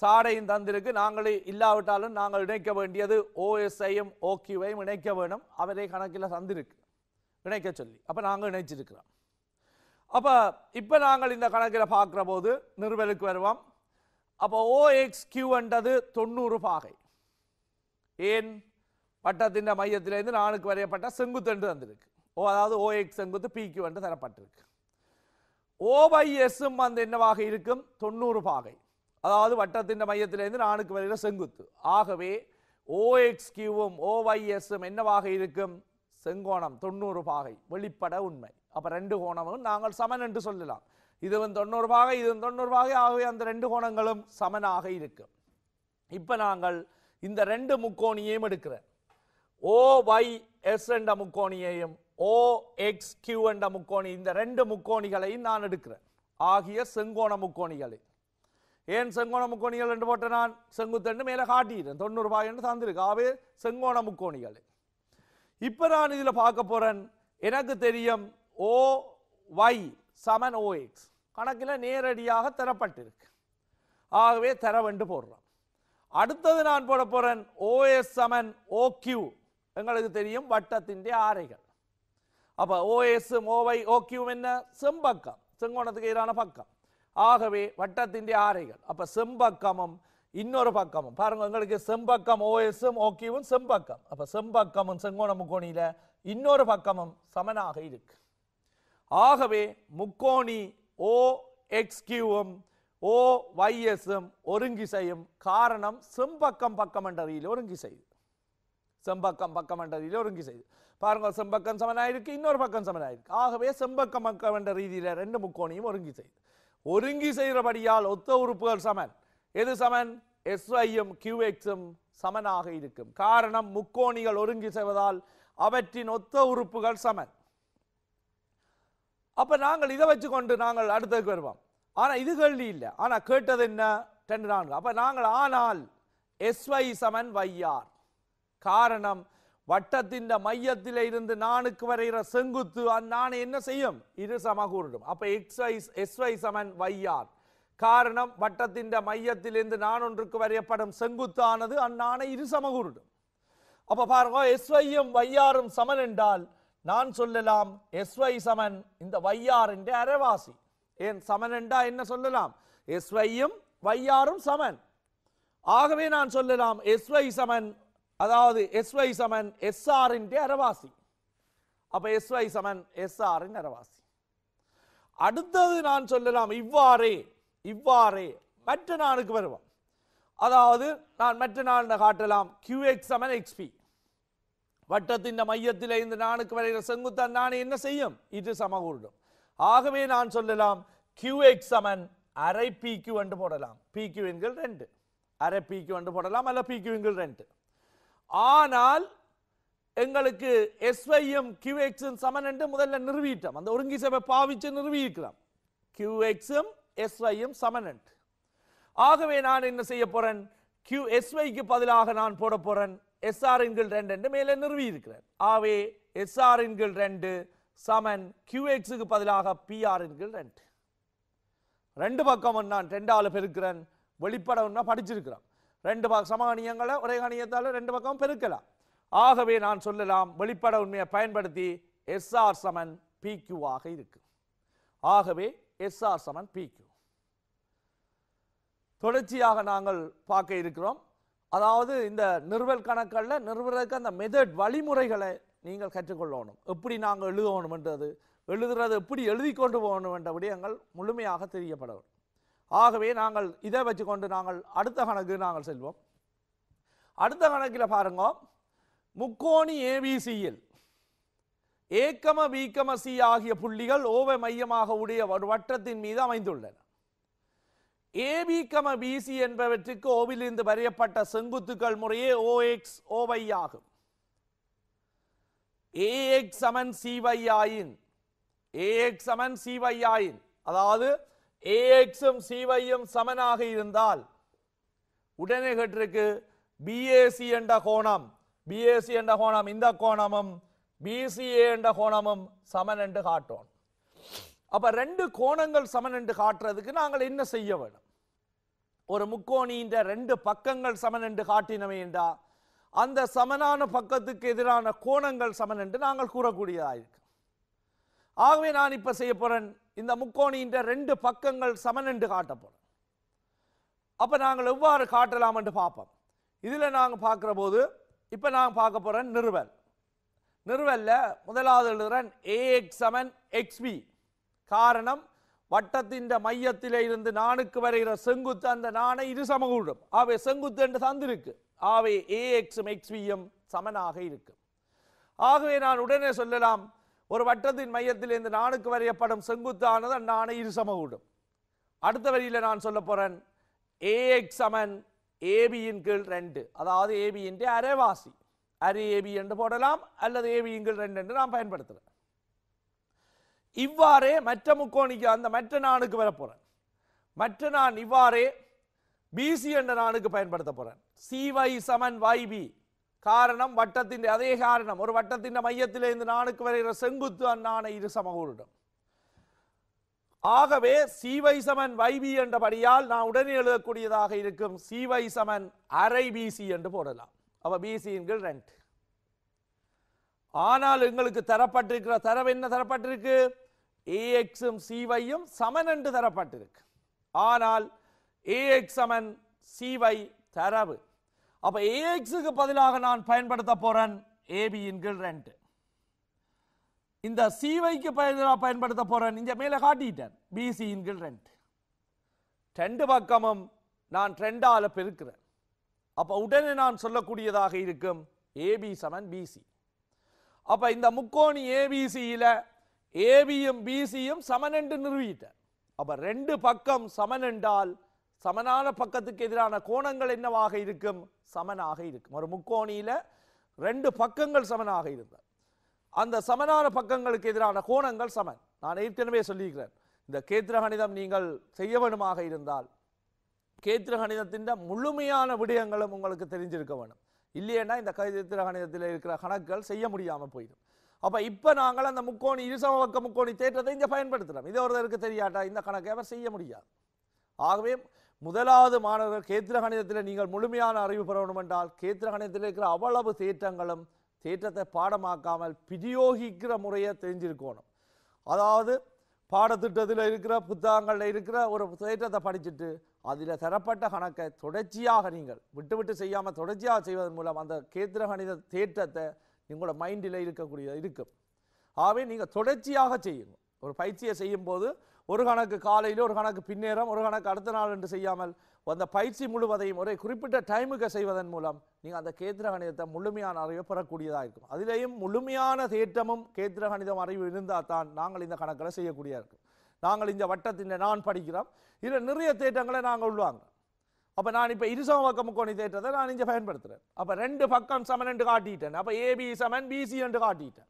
A: சாடையும் தந்திருக்கு நாங்களே இல்லாவிட்டாலும் நாங்கள் இணைக்க வேண்டியது ஓஎஸ்ஐயும் ஓக்யூவையும் இணைக்க வேணும் அவரே கணக்கில் தந்திருக்கு இணைக்க சொல்லி அப்போ நாங்கள் இணைச்சிருக்கிறோம் அப்போ இப்போ நாங்கள் இந்த கணக்கில் பார்க்குற போது நிறுவலுக்கு வருவோம் அப்போ ஓஎக்ஸ் கியூன்றது தொண்ணூறு பாகை ஏன் வட்டத்தின் மையத்திலேருந்து நாளுக்கு வரையப்பட்ட என்று தந்திருக்கு ஓ அதாவது ஓஎக்ஸ் செங்குத்து கியூ என்று தரப்பட்டிருக்கு ஓ பை எஸ்ஸும் வந்து என்னவாக இருக்கும் தொண்ணூறு பாகை அதாவது வட்டத்தின் மையத்திலேருந்து நானுக்கு வருகிற செங்குத்து ஆகவே ஓஎக்ஸ் கியூவும் ஓஒய்எஸ்ஸும் என்னவாக இருக்கும் செங்கோணம் தொண்ணூறு பாகை வெளிப்பட உண்மை அப்போ ரெண்டு கோணமும் நாங்கள் சமன் என்று சொல்லலாம் இதுவும் தொண்ணூறு பாகை இதுவும் தொண்ணூறு பாகை ஆகவே அந்த ரெண்டு கோணங்களும் சமனாக இருக்கும் இப்போ நாங்கள் இந்த ரெண்டு முக்கோணியையும் எடுக்கிறேன் ஓஒய்எஸ் என்ற முக்கோணியையும் ஓஎக்ஸ் கியூ என்ற முக்கோணி இந்த ரெண்டு முக்கோணிகளையும் நான் எடுக்கிறேன் ஆகிய செங்கோண முக்கோணிகளை ஏன் செங்கோண முக்கோணிகள் என்று போட்ட நான் செங்குத்தண்டு மேலே காட்டிட்டேன் தொண்ணூறு ரூபாய் என்று தந்திருக்கு ஆவே செங்கோண முக்கோணிகள் இப்போ நான் இதில் பார்க்க போகிறேன் எனக்கு தெரியும் ஓ ஒய் சமன் ஓ எக்ஸ் கணக்கில் நேரடியாக தரப்பட்டிருக்கு ஆகவே தர வேண்டு போடுறோம் அடுத்தது நான் போட போகிறேன் ஓஎஸ் சமன் ஓ கியூ எங்களுக்கு தெரியும் வட்டத்தின் ஆரைகள் அப்போ ஓஎஸ் ஓவை ஓ கியூ என்ன செம்பக்கம் செங்கோணத்துக்கு எதிரான பக்கம் ஆகவே வட்டத்தின் ஆரைகள் அப்ப செம்பக்கமும் இன்னொரு பக்கமும் பாருங்க உங்களுக்கு செம்பக்கம் ஓஎஸும் ஓகேவும் செம்பக்கம் அப்ப செம்பக்கமும் செங்கோண முக்கோணியில இன்னொரு பக்கமும் சமனாக இருக்கு ஆகவே முக்கோணி ஓ எக்ஸ்கியூவும் ஓ ஒய்எஸும் ஒருங்கிசையும் காரணம் செம்பக்கம் பக்கம் ஒருங்கி ஒருங்கிசைது செம்பக்கம் பக்கம் என்றதில் ஒருங்கி செய்து பாருங்க செம்பக்கம் சமனாயிருக்கு இன்னொரு பக்கம் சமனாயிருக்கு ஆகவே செம்பக்கம் பக்கம் என்ற ரீதியில் ரெண்டு முக்கோணியும் ஒருங்கி செய்து ஒருங்கி செய்கிறபடியால் ஒத்த உறுப்புகள் சமன் எது சமன் எஸ்ஐயும் கியூஎக்ஸும் சமனாக இருக்கும் காரணம் முக்கோணிகள் ஒருங்கி செய்வதால் அவற்றின் ஒத்த உறுப்புகள் சமன் அப்போ நாங்கள் இதை வச்சுக்கொண்டு நாங்கள் அடுத்ததுக்கு வருவோம் ஆனால் இது கேள்வி இல்லை ஆனால் கேட்டது என்ன ரெண்டு நான்கு அப்போ நாங்கள் ஆனால் எஸ்ஒய் சமன் வையார் காரணம் வட்டத்தின் மையத்தில் இருந்து நானுக்கு வரைகிற செங்குத்து அந்நாணை என்ன செய்யும் இரு கூறிடும் அப்போ எக்ஸ் வைஸ் எஸ் வை சமன் வையார் காரணம் வட்டத்தின் மையத்திலிருந்து நான் ஒன்றுக்கு வரையப்படும் செங்குத்தானது அந்நாணை இரு சமகூரிடும் அப்போ பாருங்க எஸ் வையும் வையாரும் சமன் என்றால் நான் சொல்லலாம் எஸ் வை சமன் இந்த வையார் என்ற அரைவாசி ஏன் சமன் என்றா என்ன சொல்லலாம் எஸ் வையும் வையாரும் சமன் ஆகவே நான் சொல்லலாம் எஸ் வை சமன் அதாவது எஸ் ஒய் சமன் எஸ்ஆரின் அரவாசி எஸ் ஒய் சமன் எஸ்ஆரின் அரவாசி அடுத்தது நான் சொல்லலாம் இவ்வாறே இவ்வாறே மற்ற நாளுக்கு வருவோம் அதாவது நான் மற்ற நாளில் காட்டலாம் கியூஎக்ஸ் சமன் எக்ஸ்பி வட்டத்தின் மையத்தில் இந்த நானுக்கு வரைகிற செங்குத்தன் நானே என்ன செய்யும் இது சமகூடும் ஆகவே நான் சொல்லலாம் கியூஎக்ஸ் சமன் அரை பி கியூ என்று போடலாம் பி கியூ என்கள் ரெண்டு அரை பி கியூ என்று போடலாம் அல்ல பி கியூ என்கள் ரெண்டு ஆனால் எங்களுக்கு எஸ்வைஎம் கியூஎக்ஸும் சமன் என்று முதல்ல நிறுவிட்டோம் அந்த ஒருங்கி சபை பாவிச்சு நிறுவியிருக்கிறோம் கியூஎக்ஸும் எஸ்வையும் சமன் என்று ஆகவே நான் என்ன செய்ய போறேன் கியூ எஸ்வைக்கு பதிலாக நான் போட போறேன் எஸ்ஆர் ரெண்டு என்று மேலே நிறுவி இருக்கிறேன் ஆகவே எஸ்ஆர் ரெண்டு சமன் கியூஎக்ஸுக்கு பதிலாக பிஆர் ரெண்டு ரெண்டு பக்கம் நான் ரெண்டு ஆளு பெருக்கிறேன் வெளிப்பட ஒன்றா படிச்சிருக்கிறோம் ரெண்டு பக்கம் சமகணியங்களை ஒரே கணியத்தால் ரெண்டு பக்கம் பெருக்கலாம் ஆகவே நான் சொல்லலாம் வெளிப்பட உண்மையை பயன்படுத்தி எஸ்ஆர் சமன் பிக்யூ ஆக இருக்கு ஆகவே எஸ்ஆர் சமன் பிக்யூ தொடர்ச்சியாக நாங்கள் பார்க்க இருக்கிறோம் அதாவது இந்த நிறுவல் கணக்கில் நிறுவனக்கு அந்த மெதட் வழிமுறைகளை நீங்கள் கற்றுக்கொள்ளணும் எப்படி நாங்கள் எழுதணும்ன்றது எழுதுறது எப்படி எழுதி கொண்டு போகணும் போகணுமென்ற விடயங்கள் முழுமையாக தெரியப்படணும் ஆகவே நாங்கள் இதை வச்சுக்கொண்டு நாங்கள் அடுத்த கணக்கு நாங்கள் செல்வோம் அடுத்த கணக்கில் பாருங்க முக்கோணி ஏபிசியில் ஏக்கம வீக்கம சி ஆகிய புள்ளிகள் ஓவை மையமாக உடைய ஒரு வட்டத்தின் மீது அமைந்துள்ளன ஏபிகம பிசி என்பவற்றுக்கு ஓவிலிருந்து வரையப்பட்ட செங்குத்துக்கள் முறையே ஓஎக்ஸ் ஓவை ஆகும் ஏஎக்ஸ் சமன் சிவை ஆயின் ஏஎக்ஸ் சமன் சிவை ஆயின் அதாவது ஏஎக்ஸும் சிவையும் சமனாக இருந்தால் உடனே கட்டிருக்கு பிஏசி என்ற கோணம் பிஏசி என்ற கோணம் இந்த கோணமும் பிசிஏ என்ற கோணமும் சமன் என்று காட்டோம் அப்ப ரெண்டு கோணங்கள் சமன் என்று காட்டுறதுக்கு நாங்கள் என்ன செய்ய வேணும் ஒரு முக்கோணியின் ரெண்டு பக்கங்கள் சமன் என்று காட்டினவை என்றா அந்த சமனான பக்கத்துக்கு எதிரான கோணங்கள் சமன் என்று நாங்கள் கூறக்கூடியதாக இருக்கு ஆகவே நான் இப்ப செய்ய போறேன் இந்த முக்கோணின்ற ரெண்டு பக்கங்கள் சமனென்று காட்டப்படும் அப்போ நாங்கள் எவ்வாறு காட்டலாம் என்று பார்ப்போம் இதில் நாங்கள் பார்க்குற போது இப்போ நாங்கள் பார்க்க போகிறோம் நிறுவல் நிறுவல்ல முதலாவது எழுதுகிறேன் ஏஎக்ஸ் சமன் எக்ஸ்பி காரணம் வட்டத்தின் மையத்தில் இருந்து நானுக்கு வரைகிற செங்குத்து அந்த நானை இரு சமகூடும் ஆவே செங்குத்து என்று தந்திருக்கு ஆவே எக்ஸும் எக்ஸ்பியும் சமனாக இருக்கும் ஆகவே நான் உடனே சொல்லலாம் ஒரு வட்டத்தின் மையத்தில் இந்த நானுக்கு வரையப்படும் செங்குத்தானது அந்த நாணை இரு சமகூடும் அடுத்த வரியில் நான் சொல்ல போகிறேன் ஏஎக்ஸ் சமன் ஏபியின் கீழ் ரெண்டு அதாவது ஏபியின் அரைவாசி அரை ஏபி என்று போடலாம் அல்லது ஏபியின் கீழ் ரெண்டு என்று நான் பயன்படுத்துகிறேன் இவ்வாறே மற்ற முக்கோணிக்கு அந்த மற்ற நாணுக்கு வரப்போகிறேன் மற்ற நான் இவ்வாறே பிசி என்ற நானுக்கு பயன்படுத்த போகிறேன் சிவை சமன் வைபி காரணம் வட்டத்தின் அதே காரணம் ஒரு வட்டத்தின் மையத்தில் இந்த நானுக்கு வருகிற செங்குத்து அண்ணான இரு சமகூரிடம் ஆகவே சிவை சமன் வைபி என்றபடியால் நான் உடனே எழுதக்கூடியதாக இருக்கும் சிவை சமன் அரை பிசி என்று போடலாம் அப்ப பிசி என்கிற ரெண்ட் ஆனால் எங்களுக்கு தரப்பட்டிருக்கிற தரவு என்ன தரப்பட்டிருக்கு ஏஎக்ஸும் சிவையும் சமன் என்று தரப்பட்டிருக்கு ஆனால் ஏஎக்ஸ் சமன் சிவை தரவு அப்போ ஏஎக்ஸுக்கு பதிலாக நான் பயன்படுத்த போகிறேன் ஏபியின் கீழ் இந்த சிவைக்கு பதிலாக பயன்படுத்த போகிறேன் இங்கே மேலே காட்டிட்டேன் பிசியின் கீழ் ரெண்ட் ரெண்டு பக்கமும் நான் ரெண்டால் பெருக்கிறேன் அப்போ உடனே நான் சொல்லக்கூடியதாக இருக்கும் ஏபி சமன் பிசி அப்போ இந்த முக்கோணி ஏபிசியில் ஏபியும் பிசியும் சமன் என்று நிறுவிட்டேன் அப்போ ரெண்டு பக்கம் சமன் என்றால் சமனான பக்கத்துக்கு எதிரான கோணங்கள் என்னவாக இருக்கும் சமனாக இருக்கும் ஒரு முக்கோணியில் ரெண்டு பக்கங்கள் சமனாக இருந்தால் அந்த சமனான பக்கங்களுக்கு எதிரான கோணங்கள் சமன் நான் ஏற்கனவே சொல்லியிருக்கிறேன் இந்த கேத்திர கணிதம் நீங்கள் செய்ய வேண்டுமாக இருந்தால் கேத்திர கணிதத்தின் முழுமையான விடயங்களும் உங்களுக்கு தெரிஞ்சிருக்க வேணும் இல்லையேன்னா இந்த கேத்திர கணிதத்தில் இருக்கிற கணக்குகள் செய்ய முடியாமல் போயிடும் அப்போ இப்போ நாங்கள் அந்த முக்கோணி இருசம பக்க முக்கோணி தேற்றத்தை இங்கே பயன்படுத்துகிறோம் இது ஒருத்தருக்கு தெரியாட்டா இந்த கணக்கை அவர் செய்ய முடியாது ஆகவே முதலாவது மாணவர்கள் கேத்திர கணிதத்தில் நீங்கள் முழுமையான அறிவு பெற வேண்டும் என்றால் கேத்திர கணிதத்தில் இருக்கிற அவ்வளவு தேற்றங்களும் தேற்றத்தை பாடமாக்காமல் பிரியோகிக்கிற முறையை தெரிஞ்சிருக்கணும் அதாவது பாடத்திட்டத்தில் இருக்கிற புத்தகங்களில் இருக்கிற ஒரு தேற்றத்தை படிச்சுட்டு அதில் தரப்பட்ட கணக்கை தொடர்ச்சியாக நீங்கள் விட்டு விட்டு செய்யாமல் தொடர்ச்சியாக செய்வதன் மூலம் அந்த கேத்திர கணித தேற்றத்தை உங்களோட மைண்டில் இருக்கக்கூடிய இருக்கும் ஆகவே நீங்கள் தொடர்ச்சியாக செய்யுங்க ஒரு பயிற்சியை செய்யும்போது ஒரு கணக்கு காலையில் ஒரு கணக்கு பின்னேறம் ஒரு கணக்கு அடுத்த நாள் என்று செய்யாமல் அந்த பயிற்சி முழுவதையும் ஒரே குறிப்பிட்ட டைமுக்கு செய்வதன் மூலம் நீங்கள் அந்த கேத்திர கணிதத்தை முழுமையான அறிவை பெறக்கூடியதாக இருக்கும் அதிலேயும் முழுமையான தேற்றமும் கேத்திர கணிதம் அறிவு இருந்தால் தான் நாங்கள் இந்த கணக்கில் செய்யக்கூடியதாக இருக்கும் நாங்கள் இந்த வட்டத்தின் நான் படிக்கிறோம் இதில் நிறைய தேட்டங்களை நாங்கள் உள்வாங்க அப்போ நான் இப்போ இருசம பக்கம் கோணி தேற்றத்தை நான் இங்கே பயன்படுத்துகிறேன் அப்போ ரெண்டு பக்கம் சமன் என்று காட்டிட்டேன் அப்போ ஏபி சமன் பிசி என்று காட்டிட்டேன்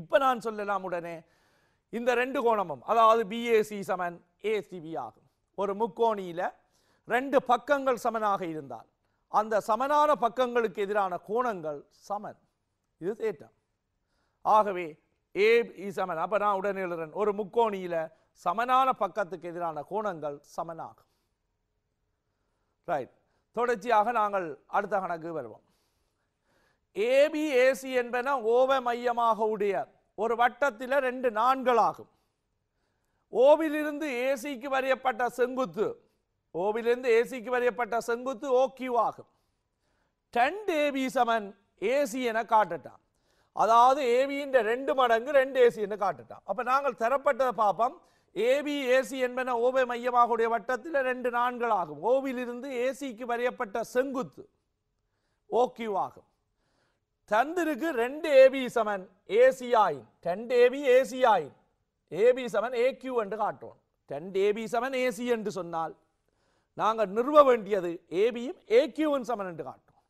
A: இப்போ நான் சொல்லலாம் உடனே இந்த ரெண்டு கோணமும் அதாவது பிஏசி சமன் ஏசிபி ஆகும் ஒரு முக்கோணியில் ரெண்டு பக்கங்கள் சமனாக இருந்தால் அந்த சமனான பக்கங்களுக்கு எதிரான கோணங்கள் சமன் இது தேட்டம் ஆகவே ஏ e சமன் அப்போ நான் உடனே ஒரு முக்கோணியில் சமனான பக்கத்துக்கு எதிரான கோணங்கள் சமனாகும் ரைட் தொடர்ச்சியாக நாங்கள் அடுத்த கணக்கு வருவோம் ஏபிஏசி என்பன ஓவ மையமாக உடையார் ஒரு வட்டத்தில் ரெண்டு நான்களாகும் ஓவிலிருந்து ஏசிக்கு வரையப்பட்ட செங்குத்து ஓவிலிருந்து ஏசிக்கு வரையப்பட்ட செங்குத்து ஓ ஆகும் டென் ஏபி சமன் ஏசி என காட்டுட்டான் அதாவது ஏவியின் ரெண்டு மடங்கு ரெண்டு ஏசி என்று காட்டுட்டான் அப்போ நாங்கள் தரப்பட்டதை பார்ப்போம் ஏபி ஏசி என்பன ஓவை மையமாக உடைய வட்டத்தில் ரெண்டு நான்கள் ஆகும் ஓவிலிருந்து ஏசிக்கு வரையப்பட்ட செங்குத்து ஓ ஆகும் தந்திருக்கு ரெண்டு ஏபி சமன் ஏசிஆயின் ரெண்டு ஏபி ஏசிஆயின் ஏபி சமன் ஏக்யூ என்று காட்டுவோம் ரெண்டு ஏபி சமன் ஏசி என்று சொன்னால் நாங்கள் நிறுவ வேண்டியது ஏபியும் ஏக்யூவும் சமன் என்று காட்டுவோம்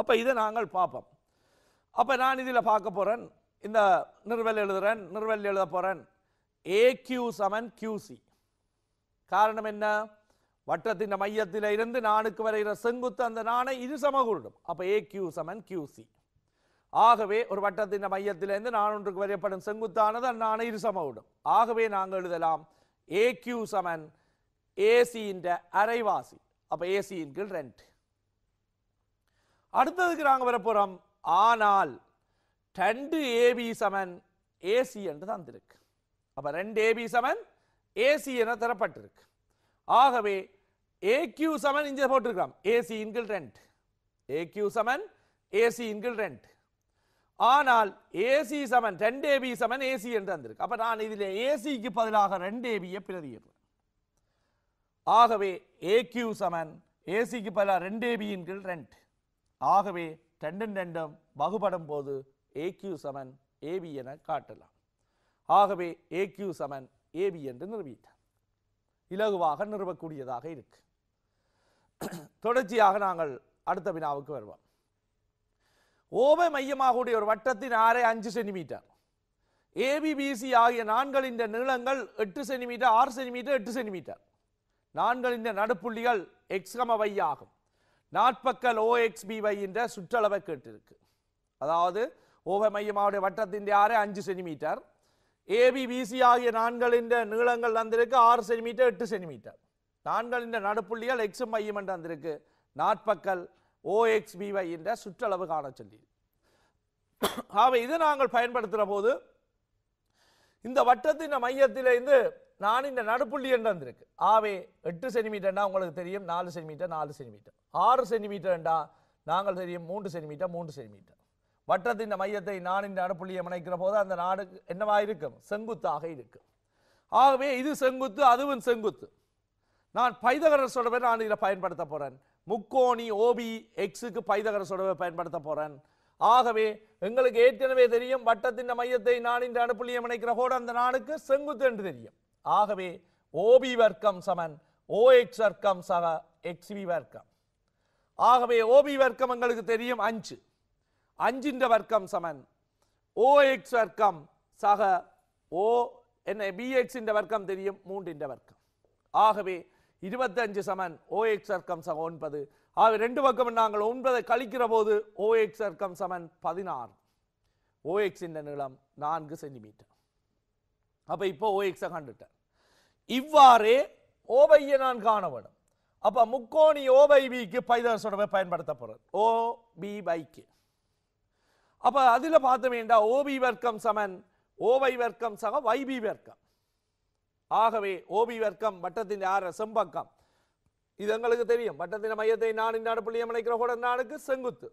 A: அப்போ இதை நாங்கள் பார்ப்போம் அப்போ நான் இதில் பார்க்க போகிறேன் இந்த நிறுவல் எழுதுகிறேன் நிறுவல் எழுத போகிறேன் ஏக்யூ சமன் கியூசி காரணம் என்ன வட்டத்தின் மையத்தில் இருந்து நானுக்கு வரைகிற செங்குத்து அந்த நாணை இது சமகூடும் அப்போ ஏ கியூ சமன் கியூசி ஆகவே ஒரு வட்டத்தின் மையத்திலிருந்து நானொன்றுக்கு வரையப்படும் செங்குத்தானது அந்த அந்நாணை இரு சமகூடும் ஆகவே நாங்கள் எழுதலாம் ஏ கியூ சமன் ஏசியின் அரைவாசி அப்போ ஏசியின் கீழ் ரெண்ட் அடுத்ததுக்கு நாங்கள் வரப்போகிறோம் ஆனால் ரெண்டு ஏபி சமன் ஏசி என்று தந்திருக்கு அப்போ ரெண்டு ஏபி சமன் ஏசி என தரப்பட்டிருக்கு ஆகவே ஏக்யூ சமன் இங்கே போட்டிருக்கிறோம் ஏசி இன்கிள் ரெண்ட் ஏக்யூ சமன் ஏசி இன்கிள் ரெண்ட் ஆனால் ஏசி சமன் ரெண்டு ஏபி சமன் ஏசி என்று வந்திருக்கு அப்போ நான் இதில் ஏசிக்கு பதிலாக ரெண்டு ஏபியை பிரதியிடுறேன் ஆகவே ஏக்யூ சமன் ஏசிக்கு பதிலாக ரெண்டு ஏபி இன்கிள் ரெண்ட் ஆகவே ரெண்டும் ரெண்டும் வகுபடம் போது ஏக்யூ சமன் AB என காட்டலாம் ஆகவே ஏக்யூ சமன் AB என்று நிரூபித்தார் இலகுவாக நிறுவக்கூடியதாக இருக்கு தொடர்ச்சியாக நாங்கள் அடுத்த வினாவுக்கு வருவோம் ஓவை மையமாக கூடிய ஒரு வட்டத்தின் ஆறே அஞ்சு சென்டிமீட்டர் ஏபிபிசி ஆகிய நான்களின் நீளங்கள் எட்டு சென்டிமீட்டர் ஆறு சென்டிமீட்டர் எட்டு சென்டிமீட்டர் நான்களின் நடுப்புள்ளிகள் எக்ஸ்கம வை ஆகும் நாட்பக்கல் ஓஎக்ஸ்பி வை என்ற சுற்றளவை கேட்டிருக்கு அதாவது ஓவை மையமாவுடைய வட்டத்தின் ஆறு அஞ்சு சென்டிமீட்டர் ஏபி பிசி ஆகிய நான்களின் நீளங்கள் தந்திருக்கு ஆறு சென்டிமீட்டர் எட்டு சென்டிமீட்டர் நான்களின் நடுப்புள்ளிகள் எக்ஸும் மையம் என்று வந்திருக்கு நாற்பக்கல் ஓஎக்ஸ் பிவை என்ற சுற்றளவு காண சொல்லி ஆக இது நாங்கள் பயன்படுத்துகிற போது இந்த வட்டத்தின் மையத்திலிருந்து நான் இந்த நடுப்புள்ளி என்று வந்திருக்கு ஆவே எட்டு சென்டிமீட்டர்னா உங்களுக்கு தெரியும் நாலு சென்டிமீட்டர் நாலு சென்டிமீட்டர் ஆறு சென்டிமீட்டர்ண்டா நாங்கள் தெரியும் மூன்று சென்டிமீட்டர் மூன்று சென்டிமீட்டர் வட்டத்தின் மையத்தை நான் இந்த அணுப்புள்ளியை அமைக்கிற போது அந்த நாடு என்னவாக இருக்கும் செங்குத்தாக இருக்கும் ஆகவே இது செங்குத்து அதுவும் செங்குத்து நான் பைதகர சொடவை நான் இதில் பயன்படுத்த போகிறேன் முக்கோணி ஓபி எக்ஸுக்கு பைதகர சொடவை பயன்படுத்த போகிறேன் ஆகவே எங்களுக்கு ஏற்கனவே தெரியும் வட்டத்தின் மையத்தை நான் இந்த அணுப்புள்ளியை மனைக்கிற போது அந்த நாடுக்கு செங்குத்து என்று தெரியும் ஆகவே ஓபி வர்க்கம் சமன் ஓ எக்ஸ் வர்க்கம் சக எக்ஸ்வி வர்க்கம் ஆகவே ஓபி வர்க்கம் எங்களுக்கு தெரியும் அஞ்சு அஞ்சின்ற வர்க்கம் சமன் ഓ എക്സ് വർക്കം സഹ ഓ എന്ന ബി എക്സിൻ്റെ വർക്കം തിരിയും മൂണ്ടിൻ്റെ வர்க்கம் ஆகவே இருபத்தஞ்சு சமன் ஓஎக்ஸ் வர்க்கம் சக ஒன்பது ஆக ரெண்டு பக்கம் நாங்கள் ஒன்பதை கழிக்கிற போது ஓஎக்ஸ் வர்க்கம் சமன் பதினாறு இந்த நீளம் நான்கு சென்டிமீட்டர் அப்போ இப்போ ஓஎக்ஸை கண்டுட்டேன் இவ்வாறே ஓபையை நான் காணப்படும் அப்போ முக்கோணி ஓபை பிக்கு பைதர்ஸோட பயன்படுத்த போகிறது ஓ பி பைக்கு அப்போ அதில் பார்த்தோமேண்டா ஓபி வர்க்கம் சமன் ஓவை வர்க்கம் சக வைபி வர்க்கம் ஆகவே ஓபி வர்க்கம் வட்டத்தின் ஆற செம்பக்கம் இது எங்களுக்கு தெரியும் வட்டத்தின் மையத்தை நான் நாடு புள்ளியம் இணைக்கிற கூட நாடுக்கு செங்குத்து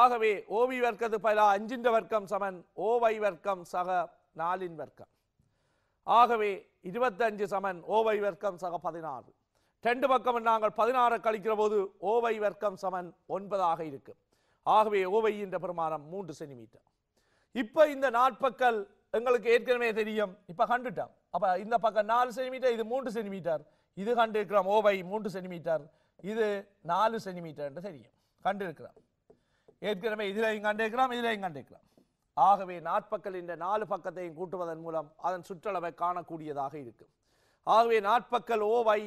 A: ஆகவே ஓவி வர்க்கத்து பல அஞ்சின்ற வர்க்கம் சமன் ஓவை வர்க்கம் சக நாலின் வர்க்கம் ஆகவே இருபத்தஞ்சு சமன் ஓவை வர்க்கம் சக பதினாறு ரெண்டு பக்கம் நாங்கள் பதினாறு கழிக்கிற போது ஓவை வர்க்கம் சமன் ஒன்பதாக இருக்கும் ஆகவே ஓவை என்ற பிரமாணம் மூன்று சென்டிமீட்டர் இப்போ இந்த நாட்பக்கல் எங்களுக்கு ஏற்கனவே தெரியும் இப்போ கண்டுட்டோம் அப்போ இந்த பக்கம் நாலு சென்டிமீட்டர் இது மூன்று சென்டிமீட்டர் இது கண்டிருக்கிறோம் ஓவை மூன்று சென்டிமீட்டர் இது நாலு சென்டிமீட்டர் என்று தெரியும் கண்டிருக்கிறோம் ஏற்கனவே இதிலையும் கண்டிருக்கிறோம் இதிலையும் கண்டிருக்கிறோம் ஆகவே நாற்பக்கல் இந்த நாலு பக்கத்தையும் கூட்டுவதன் மூலம் அதன் சுற்றளவை காணக்கூடியதாக இருக்கும் ஆகவே நாட்பக்கல் ஓவை